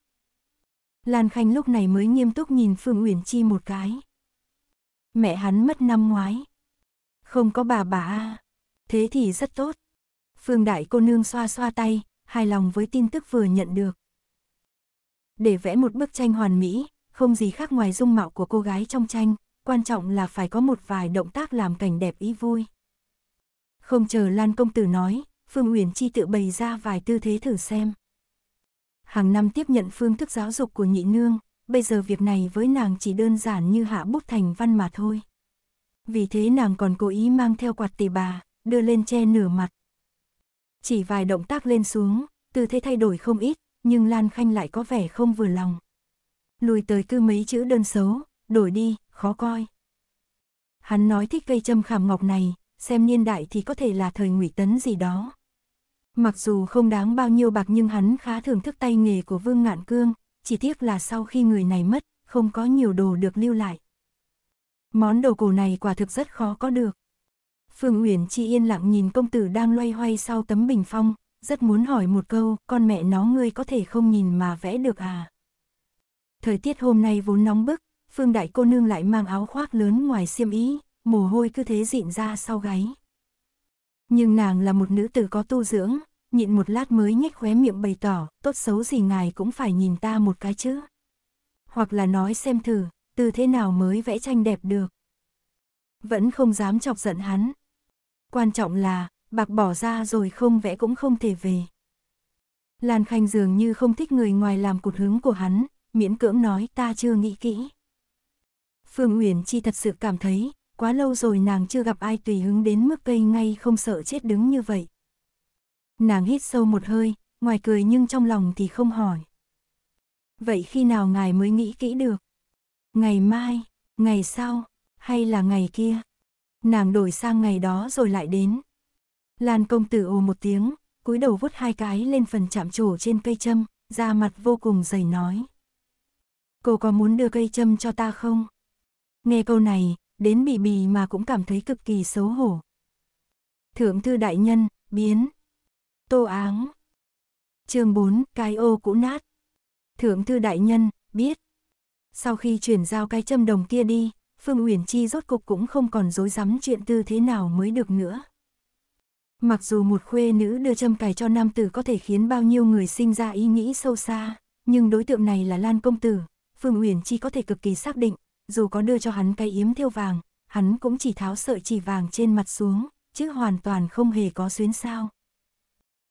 Lan Khanh lúc này mới nghiêm túc nhìn Phương Uyển Chi một cái. Mẹ hắn mất năm ngoái. Không có bà bà a. Thế thì rất tốt. Phương Đại cô nương xoa xoa tay, hài lòng với tin tức vừa nhận được. Để vẽ một bức tranh hoàn mỹ, không gì khác ngoài dung mạo của cô gái trong tranh, quan trọng là phải có một vài động tác làm cảnh đẹp ý vui. Không chờ Lan Công Tử nói, Phương Uyển Chi tự bày ra vài tư thế thử xem. Hàng năm tiếp nhận phương thức giáo dục của nhị nương, bây giờ việc này với nàng chỉ đơn giản như hạ bút thành văn mà thôi. Vì thế nàng còn cố ý mang theo quạt tỳ bà, đưa lên che nửa mặt. Chỉ vài động tác lên xuống, tư thế thay đổi không ít, nhưng Lan Khanh lại có vẻ không vừa lòng. Lùi tới cứ mấy chữ đơn xấu, đổi đi, khó coi. Hắn nói thích cây châm khảm ngọc này, xem niên đại thì có thể là thời ngụy tấn gì đó. Mặc dù không đáng bao nhiêu bạc nhưng hắn khá thưởng thức tay nghề của Vương Ngạn Cương, chỉ tiếc là sau khi người này mất, không có nhiều đồ được lưu lại. Món đồ cổ này quả thực rất khó có được. Phương Uyển chi yên lặng nhìn công tử đang loay hoay sau tấm bình phong, rất muốn hỏi một câu, con mẹ nó ngươi có thể không nhìn mà vẽ được à? Thời tiết hôm nay vốn nóng bức, Phương Đại cô nương lại mang áo khoác lớn ngoài xiêm ý, mồ hôi cứ thế dịn ra sau gáy. Nhưng nàng là một nữ tử có tu dưỡng, nhịn một lát mới nhếch khóe miệng bày tỏ, tốt xấu gì ngài cũng phải nhìn ta một cái chứ. Hoặc là nói xem thử, từ thế nào mới vẽ tranh đẹp được. Vẫn không dám chọc giận hắn. Quan trọng là, bạc bỏ ra rồi không vẽ cũng không thể về. Lan Khanh dường như không thích người ngoài làm cột hứng của hắn, miễn cưỡng nói ta chưa nghĩ kỹ. Phương Uyển Chi thật sự cảm thấy, quá lâu rồi nàng chưa gặp ai tùy hứng đến mức cây ngay không sợ chết đứng như vậy. Nàng hít sâu một hơi, ngoài cười nhưng trong lòng thì không hỏi. Vậy khi nào ngài mới nghĩ kỹ được? Ngày mai, ngày sau, hay là ngày kia? Nàng đổi sang ngày đó rồi lại đến. Lan công tử ồ một tiếng, cúi đầu vút hai cái lên phần chạm trổ trên cây châm, da mặt vô cùng dày nói. Cô có muốn đưa cây châm cho ta không? Nghe câu này, đến bị bì mà cũng cảm thấy cực kỳ xấu hổ. Thượng thư đại nhân, biến. Tô áng. chương 4, cái ô cũ nát. Thượng thư đại nhân, biết. Sau khi chuyển giao cái châm đồng kia đi, Phương Uyển Chi rốt cục cũng không còn dối rắm chuyện tư thế nào mới được nữa. Mặc dù một khuê nữ đưa châm cài cho nam tử có thể khiến bao nhiêu người sinh ra ý nghĩ sâu xa, nhưng đối tượng này là Lan Công Tử, Phương Uyển Chi có thể cực kỳ xác định, dù có đưa cho hắn cái yếm thiêu vàng, hắn cũng chỉ tháo sợi chỉ vàng trên mặt xuống, chứ hoàn toàn không hề có xuyến sao.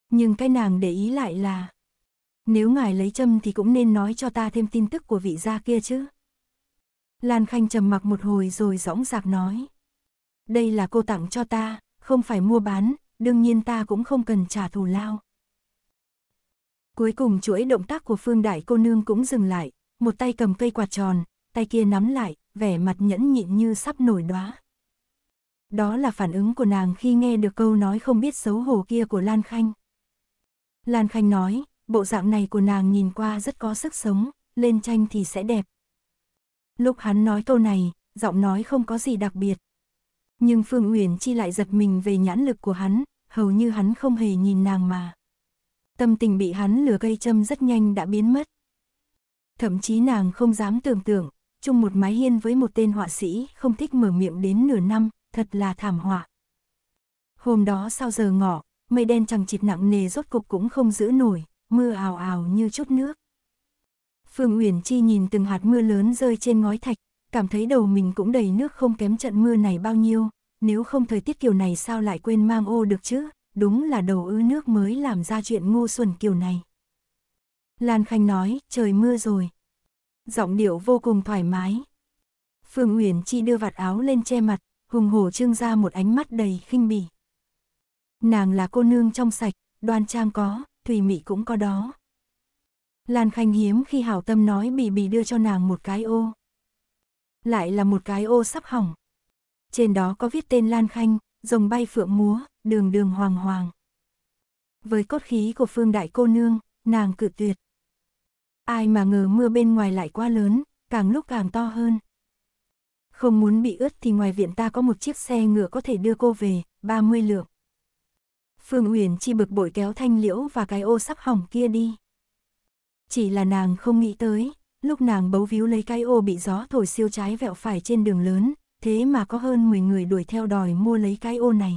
Nhưng cái nàng để ý lại là, nếu ngài lấy châm thì cũng nên nói cho ta thêm tin tức của vị gia kia chứ. Lan Khanh trầm mặc một hồi rồi dõng dạc nói. Đây là cô tặng cho ta, không phải mua bán, đương nhiên ta cũng không cần trả thù lao. Cuối cùng chuỗi động tác của Phương Đại cô nương cũng dừng lại, một tay cầm cây quạt tròn, tay kia nắm lại, vẻ mặt nhẫn nhịn như sắp nổi đóa. Đó là phản ứng của nàng khi nghe được câu nói không biết xấu hổ kia của Lan Khanh. Lan Khanh nói, bộ dạng này của nàng nhìn qua rất có sức sống, lên tranh thì sẽ đẹp. Lúc hắn nói câu này, giọng nói không có gì đặc biệt. Nhưng Phương Uyển Chi lại giật mình về nhãn lực của hắn, hầu như hắn không hề nhìn nàng mà. Tâm tình bị hắn lừa cây châm rất nhanh đã biến mất. Thậm chí nàng không dám tưởng tượng, chung một mái hiên với một tên họa sĩ không thích mở miệng đến nửa năm, thật là thảm họa. Hôm đó sau giờ ngọ, mây đen chẳng chịt nặng nề rốt cục cũng không giữ nổi, mưa ào ào như chút nước. Phương Uyển Chi nhìn từng hạt mưa lớn rơi trên ngói thạch, cảm thấy đầu mình cũng đầy nước không kém trận mưa này bao nhiêu, nếu không thời tiết kiểu này sao lại quên mang ô được chứ, đúng là đầu ư nước mới làm ra chuyện ngu xuẩn kiểu này. Lan Khanh nói, trời mưa rồi, giọng điệu vô cùng thoải mái. Phương Uyển Chi đưa vạt áo lên che mặt, hùng hổ trưng ra một ánh mắt đầy khinh bỉ. Nàng là cô nương trong sạch, đoan trang có, thùy mị cũng có đó. Lan Khanh hiếm khi hảo tâm nói bị bị đưa cho nàng một cái ô. Lại là một cái ô sắp hỏng. Trên đó có viết tên Lan Khanh, rồng bay phượng múa, đường đường hoàng hoàng. Với cốt khí của phương đại cô nương, nàng cự tuyệt ai mà ngờ mưa bên ngoài lại quá lớn, càng lúc càng to hơn. Không muốn bị ướt thì ngoài viện ta có một chiếc xe ngựa có thể đưa cô về, 30 lượng. Phương Uyển chi bực bội kéo thanh liễu và cái ô sắp hỏng kia đi. Chỉ là nàng không nghĩ tới, lúc nàng bấu víu lấy cái ô bị gió thổi siêu trái vẹo phải trên đường lớn, thế mà có hơn 10 người đuổi theo đòi mua lấy cái ô này.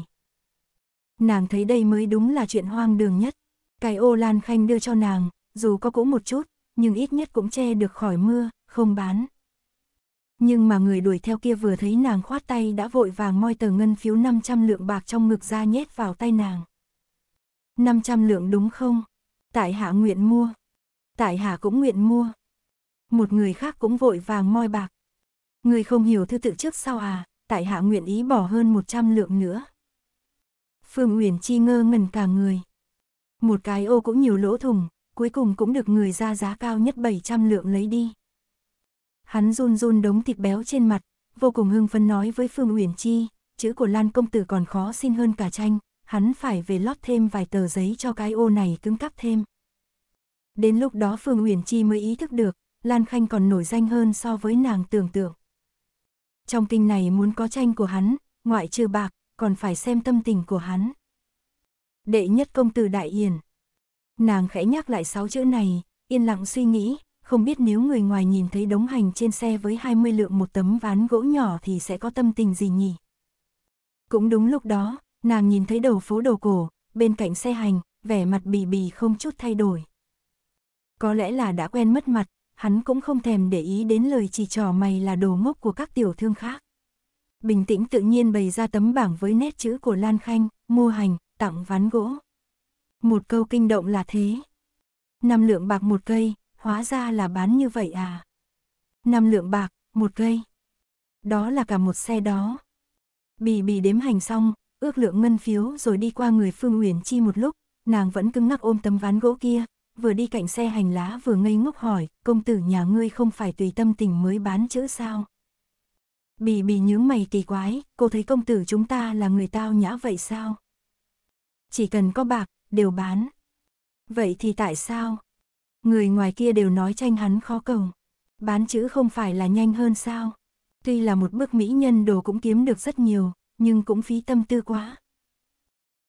Nàng thấy đây mới đúng là chuyện hoang đường nhất. Cái ô Lan Khanh đưa cho nàng, dù có cũ một chút, nhưng ít nhất cũng che được khỏi mưa, không bán. Nhưng mà người đuổi theo kia vừa thấy nàng khoát tay đã vội vàng moi tờ ngân phiếu 500 lượng bạc trong ngực ra nhét vào tay nàng. 500 lượng đúng không? Tại hạ nguyện mua. Tại hạ cũng nguyện mua. Một người khác cũng vội vàng moi bạc. Người không hiểu thư tự trước sau à, tại hạ nguyện ý bỏ hơn 100 lượng nữa. Phương Uyển chi ngơ ngẩn cả người. Một cái ô cũng nhiều lỗ thủng, cuối cùng cũng được người ra giá cao nhất 700 lượng lấy đi. Hắn run run đống thịt béo trên mặt, vô cùng hưng phấn nói với Phương Uyển Chi, chữ của Lan công tử còn khó xin hơn cả tranh, hắn phải về lót thêm vài tờ giấy cho cái ô này cứng cắp thêm. Đến lúc đó Phương Uyển Chi mới ý thức được, Lan Khanh còn nổi danh hơn so với nàng tưởng tượng. Trong kinh này muốn có tranh của hắn, ngoại trừ bạc, còn phải xem tâm tình của hắn. Đệ nhất công tử Đại hiền Nàng khẽ nhắc lại sáu chữ này, yên lặng suy nghĩ, không biết nếu người ngoài nhìn thấy đống hành trên xe với 20 lượng một tấm ván gỗ nhỏ thì sẽ có tâm tình gì nhỉ? Cũng đúng lúc đó, nàng nhìn thấy đầu phố đồ cổ, bên cạnh xe hành, vẻ mặt bì bì không chút thay đổi. Có lẽ là đã quen mất mặt, hắn cũng không thèm để ý đến lời chỉ trò mày là đồ ngốc của các tiểu thương khác. Bình tĩnh tự nhiên bày ra tấm bảng với nét chữ của Lan Khanh, mua hành, tặng ván gỗ. Một câu kinh động là thế. Năm lượng bạc một cây, hóa ra là bán như vậy à. Năm lượng bạc, một cây. Đó là cả một xe đó. Bì bì đếm hành xong, ước lượng ngân phiếu rồi đi qua người Phương Uyển Chi một lúc, nàng vẫn cứng ngắc ôm tấm ván gỗ kia, vừa đi cạnh xe hành lá vừa ngây ngốc hỏi, công tử nhà ngươi không phải tùy tâm tình mới bán chữ sao? Bì bì nhướng mày kỳ quái, cô thấy công tử chúng ta là người tao nhã vậy sao? Chỉ cần có bạc, đều bán. Vậy thì tại sao? Người ngoài kia đều nói tranh hắn khó cầu. Bán chữ không phải là nhanh hơn sao? Tuy là một bước mỹ nhân đồ cũng kiếm được rất nhiều, nhưng cũng phí tâm tư quá.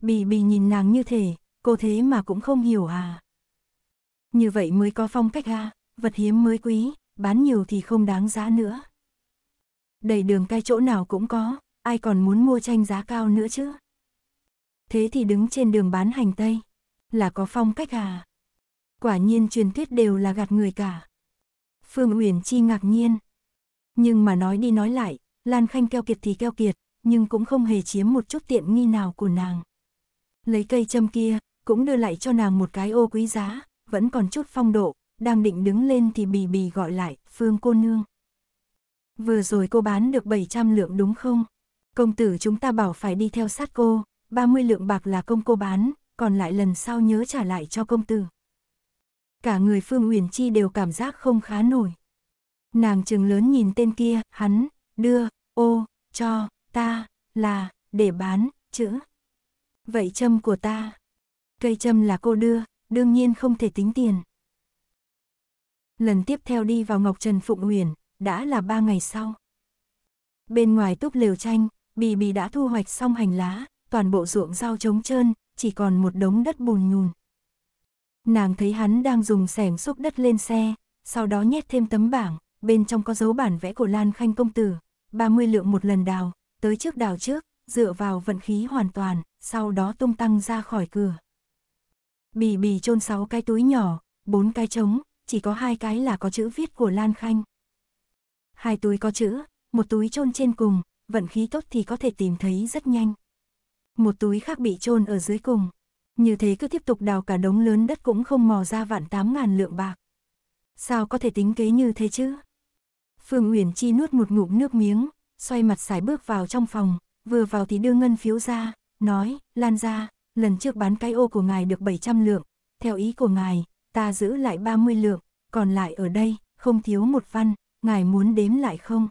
Bì bì nhìn nàng như thế, cô thế mà cũng không hiểu à. Như vậy mới có phong cách à, vật hiếm mới quý, bán nhiều thì không đáng giá nữa. Đầy đường cái chỗ nào cũng có, ai còn muốn mua tranh giá cao nữa chứ? thế thì đứng trên đường bán hành tây, là có phong cách à? Quả nhiên truyền thuyết đều là gạt người cả. Phương Uyển Chi ngạc nhiên. Nhưng mà nói đi nói lại, Lan Khanh keo kiệt thì keo kiệt, nhưng cũng không hề chiếm một chút tiện nghi nào của nàng. Lấy cây châm kia, cũng đưa lại cho nàng một cái ô quý giá, vẫn còn chút phong độ, đang định đứng lên thì bì bì gọi lại, Phương cô nương. Vừa rồi cô bán được 700 lượng đúng không? Công tử chúng ta bảo phải đi theo sát cô, 30 lượng bạc là công cô bán, còn lại lần sau nhớ trả lại cho công tử. Cả người Phương Uyển Chi đều cảm giác không khá nổi. Nàng trừng lớn nhìn tên kia, hắn, đưa, ô, cho, ta, là, để bán, chữ. Vậy châm của ta, cây châm là cô đưa, đương nhiên không thể tính tiền. Lần tiếp theo đi vào Ngọc Trần Phụng Uyển, đã là ba ngày sau. Bên ngoài túp lều tranh, Bì Bì đã thu hoạch xong hành lá, toàn bộ ruộng rau trống trơn, chỉ còn một đống đất bùn nhùn. Nàng thấy hắn đang dùng xẻng xúc đất lên xe, sau đó nhét thêm tấm bảng, bên trong có dấu bản vẽ của Lan Khanh công tử, 30 lượng một lần đào, tới trước đào trước, dựa vào vận khí hoàn toàn, sau đó tung tăng ra khỏi cửa. Bì bì chôn 6 cái túi nhỏ, 4 cái trống, chỉ có hai cái là có chữ viết của Lan Khanh. Hai túi có chữ, một túi chôn trên cùng, vận khí tốt thì có thể tìm thấy rất nhanh một túi khác bị chôn ở dưới cùng. Như thế cứ tiếp tục đào cả đống lớn đất cũng không mò ra vạn tám ngàn lượng bạc. Sao có thể tính kế như thế chứ? Phương Uyển Chi nuốt một ngụm nước miếng, xoay mặt xài bước vào trong phòng, vừa vào thì đưa ngân phiếu ra, nói, Lan ra, lần trước bán cái ô của ngài được 700 lượng, theo ý của ngài, ta giữ lại 30 lượng, còn lại ở đây, không thiếu một văn, ngài muốn đếm lại không?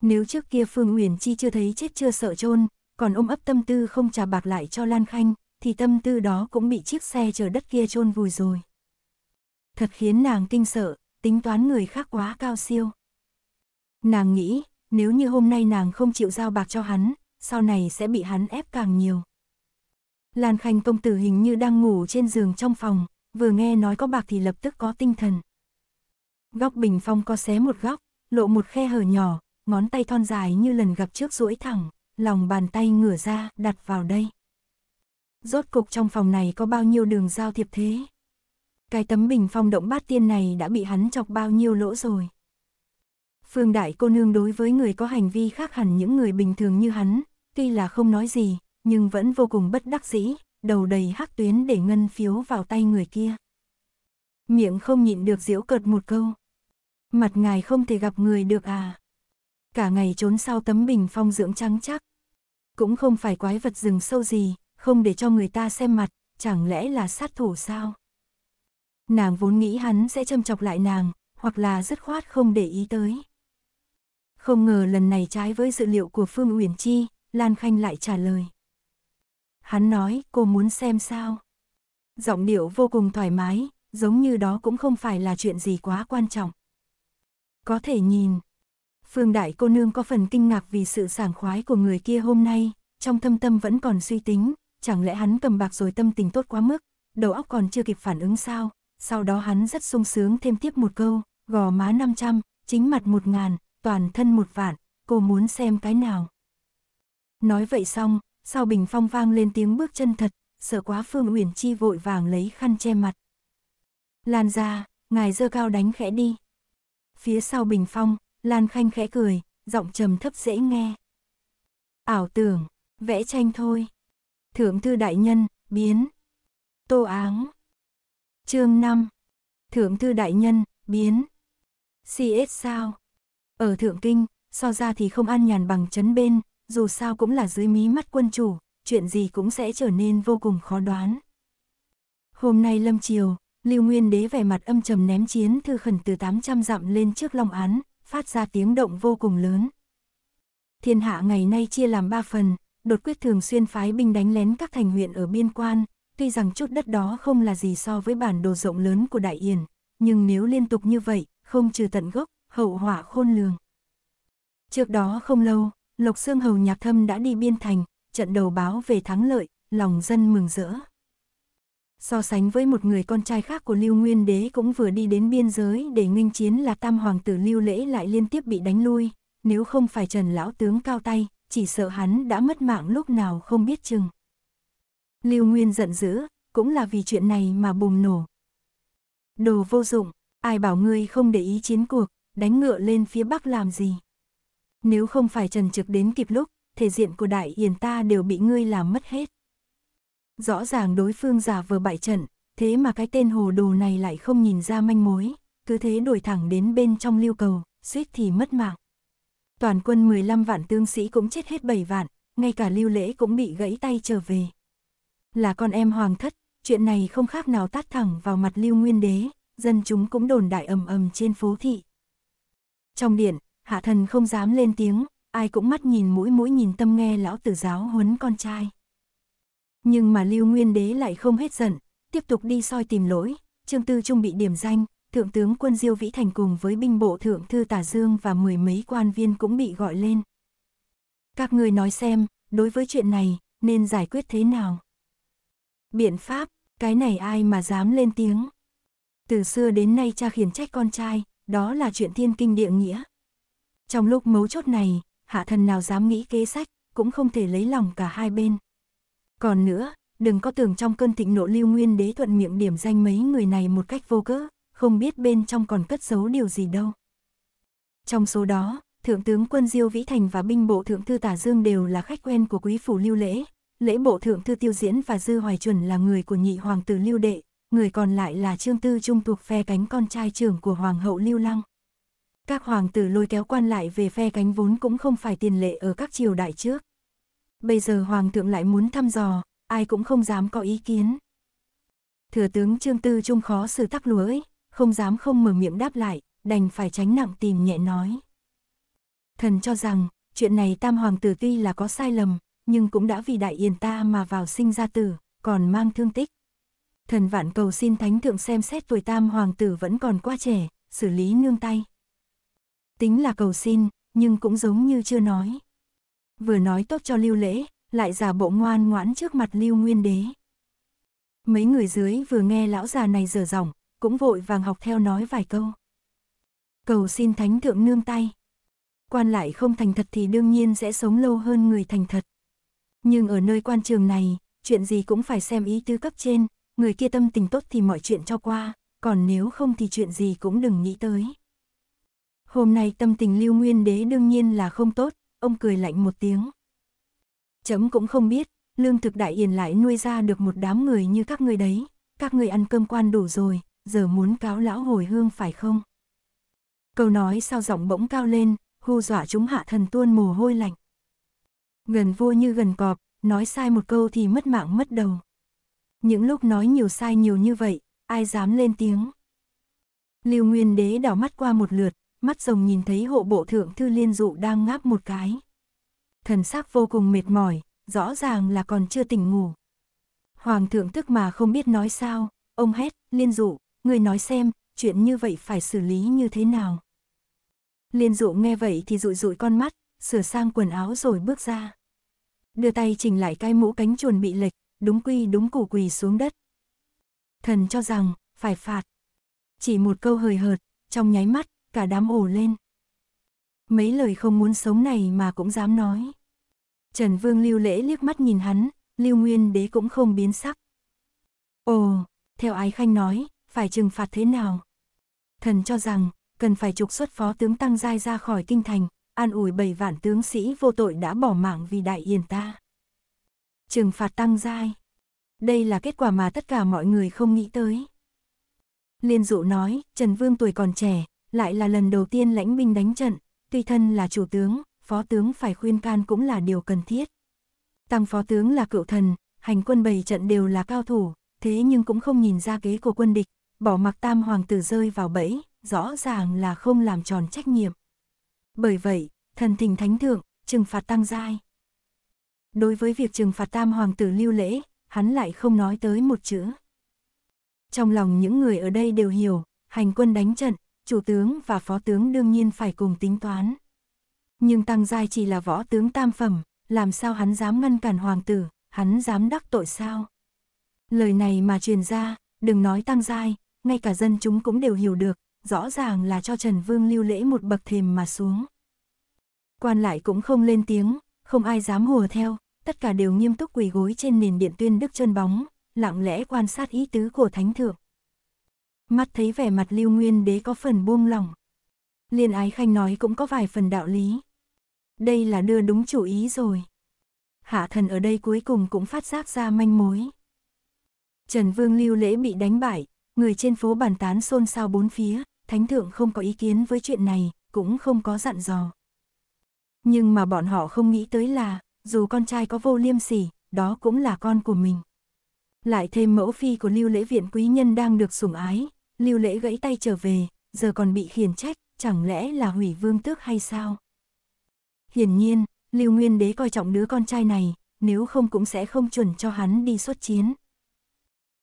Nếu trước kia Phương Uyển Chi chưa thấy chết chưa sợ chôn, còn ôm ấp tâm tư không trả bạc lại cho Lan Khanh, thì tâm tư đó cũng bị chiếc xe chở đất kia chôn vùi rồi. Thật khiến nàng kinh sợ, tính toán người khác quá cao siêu. Nàng nghĩ, nếu như hôm nay nàng không chịu giao bạc cho hắn, sau này sẽ bị hắn ép càng nhiều. Lan Khanh công tử hình như đang ngủ trên giường trong phòng, vừa nghe nói có bạc thì lập tức có tinh thần. Góc bình phong có xé một góc, lộ một khe hở nhỏ, ngón tay thon dài như lần gặp trước duỗi thẳng lòng bàn tay ngửa ra, đặt vào đây. Rốt cục trong phòng này có bao nhiêu đường giao thiệp thế? Cái tấm bình phong động bát tiên này đã bị hắn chọc bao nhiêu lỗ rồi? Phương Đại cô nương đối với người có hành vi khác hẳn những người bình thường như hắn, tuy là không nói gì, nhưng vẫn vô cùng bất đắc dĩ, đầu đầy hắc tuyến để ngân phiếu vào tay người kia. Miệng không nhịn được diễu cợt một câu. Mặt ngài không thể gặp người được à? cả ngày trốn sau tấm bình phong dưỡng trắng chắc. Cũng không phải quái vật rừng sâu gì, không để cho người ta xem mặt, chẳng lẽ là sát thủ sao? Nàng vốn nghĩ hắn sẽ châm chọc lại nàng, hoặc là dứt khoát không để ý tới. Không ngờ lần này trái với dự liệu của Phương Uyển Chi, Lan Khanh lại trả lời. Hắn nói cô muốn xem sao? Giọng điệu vô cùng thoải mái, giống như đó cũng không phải là chuyện gì quá quan trọng. Có thể nhìn, Phương Đại cô nương có phần kinh ngạc vì sự sảng khoái của người kia hôm nay, trong thâm tâm vẫn còn suy tính, chẳng lẽ hắn cầm bạc rồi tâm tình tốt quá mức, đầu óc còn chưa kịp phản ứng sao, sau đó hắn rất sung sướng thêm tiếp một câu, gò má 500, chính mặt 1 ngàn, toàn thân một vạn, cô muốn xem cái nào. Nói vậy xong, sau bình phong vang lên tiếng bước chân thật, sợ quá Phương Uyển Chi vội vàng lấy khăn che mặt. Lan ra, ngài dơ cao đánh khẽ đi. Phía sau bình phong, Lan Khanh khẽ cười, giọng trầm thấp dễ nghe. Ảo tưởng, vẽ tranh thôi. Thượng thư đại nhân, biến. Tô áng. Chương 5. Thượng thư đại nhân, biến. CS sao? Ở Thượng Kinh, so ra thì không an nhàn bằng chấn bên, dù sao cũng là dưới mí mắt quân chủ, chuyện gì cũng sẽ trở nên vô cùng khó đoán. Hôm nay lâm chiều, Lưu Nguyên Đế vẻ mặt âm trầm ném chiến thư khẩn từ 800 dặm lên trước Long Án, phát ra tiếng động vô cùng lớn. Thiên hạ ngày nay chia làm ba phần, đột quyết thường xuyên phái binh đánh lén các thành huyện ở biên quan, tuy rằng chút đất đó không là gì so với bản đồ rộng lớn của Đại Yển, nhưng nếu liên tục như vậy, không trừ tận gốc, hậu họa khôn lường. Trước đó không lâu, Lộc Sương Hầu Nhạc Thâm đã đi biên thành, trận đầu báo về thắng lợi, lòng dân mừng rỡ. So sánh với một người con trai khác của Lưu Nguyên Đế cũng vừa đi đến biên giới để nghênh chiến là tam hoàng tử Lưu Lễ lại liên tiếp bị đánh lui, nếu không phải Trần Lão Tướng cao tay, chỉ sợ hắn đã mất mạng lúc nào không biết chừng. Lưu Nguyên giận dữ, cũng là vì chuyện này mà bùng nổ. Đồ vô dụng, ai bảo ngươi không để ý chiến cuộc, đánh ngựa lên phía Bắc làm gì? Nếu không phải Trần Trực đến kịp lúc, thể diện của Đại Yền ta đều bị ngươi làm mất hết. Rõ ràng đối phương giả vờ bại trận, thế mà cái tên hồ đồ này lại không nhìn ra manh mối, cứ thế đuổi thẳng đến bên trong lưu cầu, suýt thì mất mạng. Toàn quân 15 vạn tương sĩ cũng chết hết 7 vạn, ngay cả lưu lễ cũng bị gãy tay trở về. Là con em hoàng thất, chuyện này không khác nào tát thẳng vào mặt lưu nguyên đế, dân chúng cũng đồn đại ầm ầm trên phố thị. Trong điện, hạ thần không dám lên tiếng, ai cũng mắt nhìn mũi mũi nhìn tâm nghe lão tử giáo huấn con trai. Nhưng mà Lưu Nguyên Đế lại không hết giận, tiếp tục đi soi tìm lỗi, Trương Tư Trung bị điểm danh, Thượng tướng quân Diêu Vĩ Thành cùng với binh bộ Thượng Thư Tả Dương và mười mấy quan viên cũng bị gọi lên. Các người nói xem, đối với chuyện này, nên giải quyết thế nào? Biện pháp, cái này ai mà dám lên tiếng? Từ xưa đến nay cha khiển trách con trai, đó là chuyện thiên kinh địa nghĩa. Trong lúc mấu chốt này, hạ thần nào dám nghĩ kế sách, cũng không thể lấy lòng cả hai bên. Còn nữa, đừng có tưởng trong cơn thịnh nộ lưu nguyên đế thuận miệng điểm danh mấy người này một cách vô cớ, không biết bên trong còn cất giấu điều gì đâu. Trong số đó, Thượng tướng quân Diêu Vĩ Thành và binh bộ Thượng thư Tả Dương đều là khách quen của quý phủ lưu lễ, lễ bộ Thượng thư Tiêu Diễn và Dư Hoài Chuẩn là người của nhị hoàng tử lưu đệ, người còn lại là Trương Tư Trung thuộc phe cánh con trai trưởng của hoàng hậu lưu lăng. Các hoàng tử lôi kéo quan lại về phe cánh vốn cũng không phải tiền lệ ở các triều đại trước bây giờ Hoàng thượng lại muốn thăm dò, ai cũng không dám có ý kiến. Thừa tướng Trương Tư Trung khó xử tắc lưỡi không dám không mở miệng đáp lại, đành phải tránh nặng tìm nhẹ nói. Thần cho rằng, chuyện này Tam Hoàng tử tuy là có sai lầm, nhưng cũng đã vì đại yên ta mà vào sinh ra tử, còn mang thương tích. Thần vạn cầu xin thánh thượng xem xét tuổi tam hoàng tử vẫn còn quá trẻ, xử lý nương tay. Tính là cầu xin, nhưng cũng giống như chưa nói vừa nói tốt cho lưu lễ, lại giả bộ ngoan ngoãn trước mặt lưu nguyên đế. Mấy người dưới vừa nghe lão già này dở giọng, cũng vội vàng học theo nói vài câu. Cầu xin thánh thượng nương tay. Quan lại không thành thật thì đương nhiên sẽ sống lâu hơn người thành thật. Nhưng ở nơi quan trường này, chuyện gì cũng phải xem ý tư cấp trên, người kia tâm tình tốt thì mọi chuyện cho qua, còn nếu không thì chuyện gì cũng đừng nghĩ tới. Hôm nay tâm tình Lưu Nguyên Đế đương nhiên là không tốt, ông cười lạnh một tiếng. Chấm cũng không biết, lương thực đại yên lại nuôi ra được một đám người như các ngươi đấy, các ngươi ăn cơm quan đủ rồi, giờ muốn cáo lão hồi hương phải không? Câu nói sao giọng bỗng cao lên, hù dọa chúng hạ thần tuôn mồ hôi lạnh. Gần vua như gần cọp, nói sai một câu thì mất mạng mất đầu. Những lúc nói nhiều sai nhiều như vậy, ai dám lên tiếng. Lưu Nguyên Đế đảo mắt qua một lượt, mắt rồng nhìn thấy hộ bộ thượng thư liên dụ đang ngáp một cái. Thần sắc vô cùng mệt mỏi, rõ ràng là còn chưa tỉnh ngủ. Hoàng thượng tức mà không biết nói sao, ông hét, liên dụ, người nói xem, chuyện như vậy phải xử lý như thế nào. Liên dụ nghe vậy thì rụi rụi con mắt, sửa sang quần áo rồi bước ra. Đưa tay chỉnh lại cái mũ cánh chuồn bị lệch, đúng quy đúng củ quỳ xuống đất. Thần cho rằng, phải phạt. Chỉ một câu hời hợt, trong nháy mắt, cả đám ổ lên. Mấy lời không muốn sống này mà cũng dám nói. Trần Vương lưu lễ liếc mắt nhìn hắn, lưu nguyên đế cũng không biến sắc. Ồ, theo ái khanh nói, phải trừng phạt thế nào? Thần cho rằng, cần phải trục xuất phó tướng Tăng Giai ra khỏi kinh thành, an ủi bảy vạn tướng sĩ vô tội đã bỏ mạng vì đại hiền ta. Trừng phạt Tăng Giai. Đây là kết quả mà tất cả mọi người không nghĩ tới. Liên dụ nói, Trần Vương tuổi còn trẻ, lại là lần đầu tiên lãnh binh đánh trận, tuy thân là chủ tướng, phó tướng phải khuyên can cũng là điều cần thiết. Tăng phó tướng là cựu thần, hành quân bày trận đều là cao thủ, thế nhưng cũng không nhìn ra kế của quân địch, bỏ mặc tam hoàng tử rơi vào bẫy, rõ ràng là không làm tròn trách nhiệm. Bởi vậy, thần thình thánh thượng, trừng phạt tăng giai. Đối với việc trừng phạt tam hoàng tử lưu lễ, hắn lại không nói tới một chữ. Trong lòng những người ở đây đều hiểu, hành quân đánh trận, chủ tướng và phó tướng đương nhiên phải cùng tính toán. Nhưng Tăng Giai chỉ là võ tướng tam phẩm, làm sao hắn dám ngăn cản hoàng tử, hắn dám đắc tội sao? Lời này mà truyền ra, đừng nói Tăng Giai, ngay cả dân chúng cũng đều hiểu được, rõ ràng là cho Trần Vương lưu lễ một bậc thềm mà xuống. Quan lại cũng không lên tiếng, không ai dám hùa theo, tất cả đều nghiêm túc quỳ gối trên nền điện tuyên đức chân bóng, lặng lẽ quan sát ý tứ của thánh thượng. Mắt thấy vẻ mặt Lưu Nguyên Đế có phần buông lỏng. Liên Ái Khanh nói cũng có vài phần đạo lý. Đây là đưa đúng chủ ý rồi. Hạ thần ở đây cuối cùng cũng phát giác ra manh mối. Trần Vương Lưu Lễ bị đánh bại, người trên phố bàn tán xôn xao bốn phía, thánh thượng không có ý kiến với chuyện này, cũng không có dặn dò. Nhưng mà bọn họ không nghĩ tới là, dù con trai có vô liêm sỉ, đó cũng là con của mình lại thêm mẫu phi của lưu lễ viện quý nhân đang được sủng ái, lưu lễ gãy tay trở về, giờ còn bị khiển trách, chẳng lẽ là hủy vương tước hay sao? Hiển nhiên, lưu nguyên đế coi trọng đứa con trai này, nếu không cũng sẽ không chuẩn cho hắn đi xuất chiến.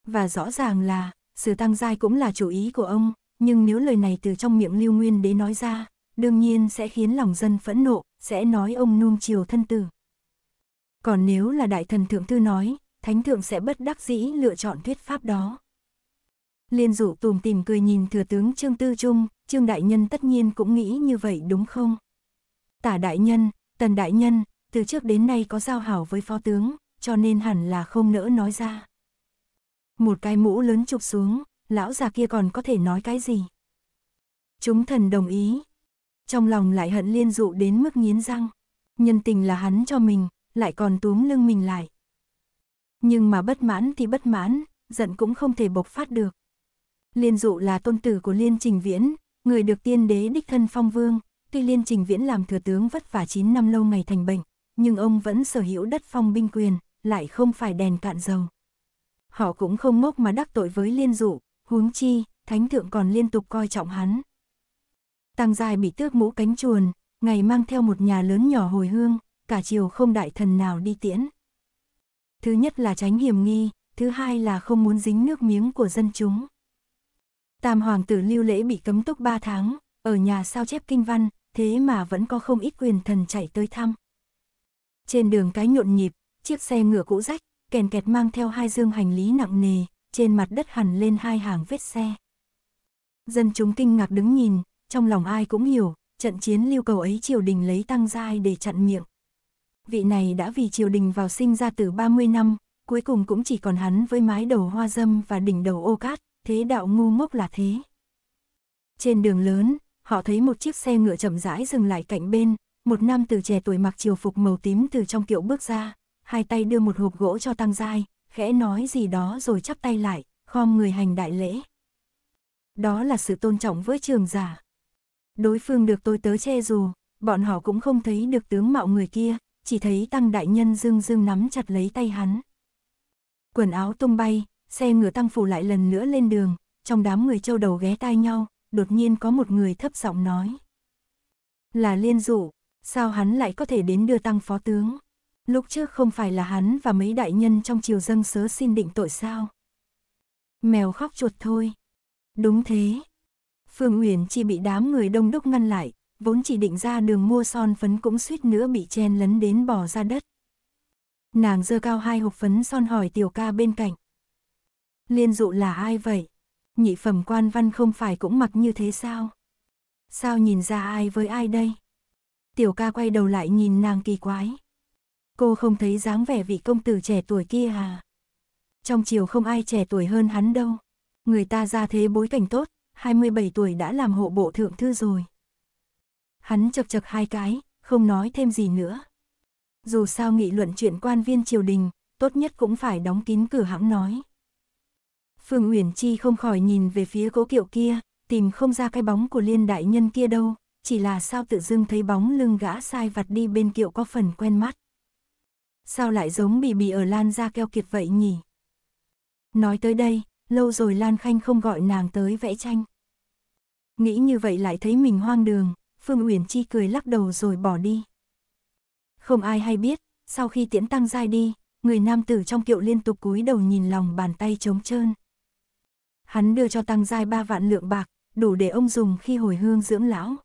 Và rõ ràng là, sự tăng giai cũng là chủ ý của ông, nhưng nếu lời này từ trong miệng lưu nguyên đế nói ra, đương nhiên sẽ khiến lòng dân phẫn nộ, sẽ nói ông nuông chiều thân tử. Còn nếu là đại thần thượng thư nói, thánh thượng sẽ bất đắc dĩ lựa chọn thuyết pháp đó. Liên rủ tùm tìm cười nhìn thừa tướng Trương Tư Trung, Trương Đại Nhân tất nhiên cũng nghĩ như vậy đúng không? Tả Đại Nhân, Tần Đại Nhân, từ trước đến nay có giao hảo với phó tướng, cho nên hẳn là không nỡ nói ra. Một cái mũ lớn chụp xuống, lão già kia còn có thể nói cái gì? Chúng thần đồng ý. Trong lòng lại hận liên dụ đến mức nghiến răng. Nhân tình là hắn cho mình, lại còn túm lưng mình lại. Nhưng mà bất mãn thì bất mãn, giận cũng không thể bộc phát được. Liên dụ là tôn tử của Liên Trình Viễn, người được tiên đế đích thân phong vương, tuy Liên Trình Viễn làm thừa tướng vất vả 9 năm lâu ngày thành bệnh, nhưng ông vẫn sở hữu đất phong binh quyền, lại không phải đèn cạn dầu. Họ cũng không mốc mà đắc tội với Liên dụ, huống chi, thánh thượng còn liên tục coi trọng hắn. Tăng dài bị tước mũ cánh chuồn, ngày mang theo một nhà lớn nhỏ hồi hương, cả triều không đại thần nào đi tiễn thứ nhất là tránh hiểm nghi, thứ hai là không muốn dính nước miếng của dân chúng. Tam hoàng tử lưu lễ bị cấm túc ba tháng, ở nhà sao chép kinh văn, thế mà vẫn có không ít quyền thần chạy tới thăm. Trên đường cái nhộn nhịp, chiếc xe ngựa cũ rách, kèn kẹt mang theo hai dương hành lý nặng nề, trên mặt đất hẳn lên hai hàng vết xe. Dân chúng kinh ngạc đứng nhìn, trong lòng ai cũng hiểu, trận chiến lưu cầu ấy triều đình lấy tăng giai để chặn miệng vị này đã vì triều đình vào sinh ra từ 30 năm, cuối cùng cũng chỉ còn hắn với mái đầu hoa dâm và đỉnh đầu ô cát, thế đạo ngu ngốc là thế. Trên đường lớn, họ thấy một chiếc xe ngựa chậm rãi dừng lại cạnh bên, một nam từ trẻ tuổi mặc triều phục màu tím từ trong kiệu bước ra, hai tay đưa một hộp gỗ cho tăng giai, khẽ nói gì đó rồi chắp tay lại, khom người hành đại lễ. Đó là sự tôn trọng với trường giả. Đối phương được tôi tớ che dù, bọn họ cũng không thấy được tướng mạo người kia, chỉ thấy tăng đại nhân dương dương nắm chặt lấy tay hắn. Quần áo tung bay, xe ngựa tăng phủ lại lần nữa lên đường, trong đám người châu đầu ghé tai nhau, đột nhiên có một người thấp giọng nói. Là liên dụ, sao hắn lại có thể đến đưa tăng phó tướng? Lúc trước không phải là hắn và mấy đại nhân trong triều dâng sớ xin định tội sao? Mèo khóc chuột thôi. Đúng thế. Phương Uyển chỉ bị đám người đông đúc ngăn lại, vốn chỉ định ra đường mua son phấn cũng suýt nữa bị chen lấn đến bỏ ra đất. Nàng dơ cao hai hộp phấn son hỏi tiểu ca bên cạnh. Liên dụ là ai vậy? Nhị phẩm quan văn không phải cũng mặc như thế sao? Sao nhìn ra ai với ai đây? Tiểu ca quay đầu lại nhìn nàng kỳ quái. Cô không thấy dáng vẻ vị công tử trẻ tuổi kia à? Trong chiều không ai trẻ tuổi hơn hắn đâu. Người ta ra thế bối cảnh tốt, 27 tuổi đã làm hộ bộ thượng thư rồi. Hắn chập chập hai cái, không nói thêm gì nữa. Dù sao nghị luận chuyện quan viên triều đình, tốt nhất cũng phải đóng kín cửa hãng nói. Phương Uyển Chi không khỏi nhìn về phía cố kiệu kia, tìm không ra cái bóng của liên đại nhân kia đâu, chỉ là sao tự dưng thấy bóng lưng gã sai vặt đi bên kiệu có phần quen mắt. Sao lại giống bì bì ở Lan ra keo kiệt vậy nhỉ? Nói tới đây, lâu rồi Lan Khanh không gọi nàng tới vẽ tranh. Nghĩ như vậy lại thấy mình hoang đường. Phương Uyển Chi cười lắc đầu rồi bỏ đi. Không ai hay biết, sau khi tiễn tăng giai đi, người nam tử trong kiệu liên tục cúi đầu nhìn lòng bàn tay trống trơn. Hắn đưa cho tăng giai ba vạn lượng bạc, đủ để ông dùng khi hồi hương dưỡng lão.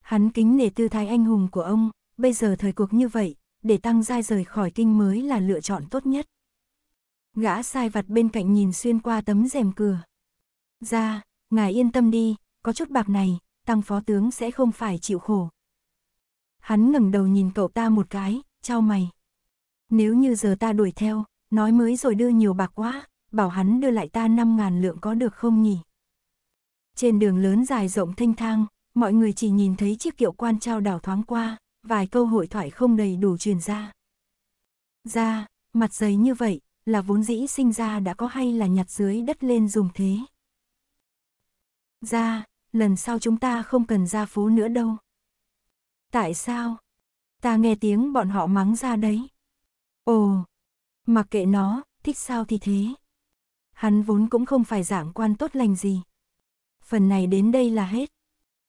Hắn kính nể tư thái anh hùng của ông, bây giờ thời cuộc như vậy, để tăng giai rời khỏi kinh mới là lựa chọn tốt nhất. Gã sai vặt bên cạnh nhìn xuyên qua tấm rèm cửa. Ra, ngài yên tâm đi, có chút bạc này, tăng phó tướng sẽ không phải chịu khổ. Hắn ngẩng đầu nhìn cậu ta một cái, trao mày. Nếu như giờ ta đuổi theo, nói mới rồi đưa nhiều bạc quá, bảo hắn đưa lại ta 5.000 lượng có được không nhỉ? Trên đường lớn dài rộng thanh thang, mọi người chỉ nhìn thấy chiếc kiệu quan trao đảo thoáng qua, vài câu hội thoại không đầy đủ truyền ra. Ra, mặt dày như vậy, là vốn dĩ sinh ra đã có hay là nhặt dưới đất lên dùng thế? Ra, lần sau chúng ta không cần ra phố nữa đâu. Tại sao? Ta nghe tiếng bọn họ mắng ra đấy. Ồ, mặc kệ nó, thích sao thì thế. Hắn vốn cũng không phải giảng quan tốt lành gì. Phần này đến đây là hết.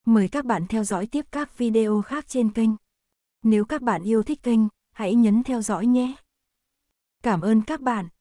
Mời các bạn theo dõi tiếp các video khác trên kênh. Nếu các bạn yêu thích kênh, hãy nhấn theo dõi nhé. Cảm ơn các bạn.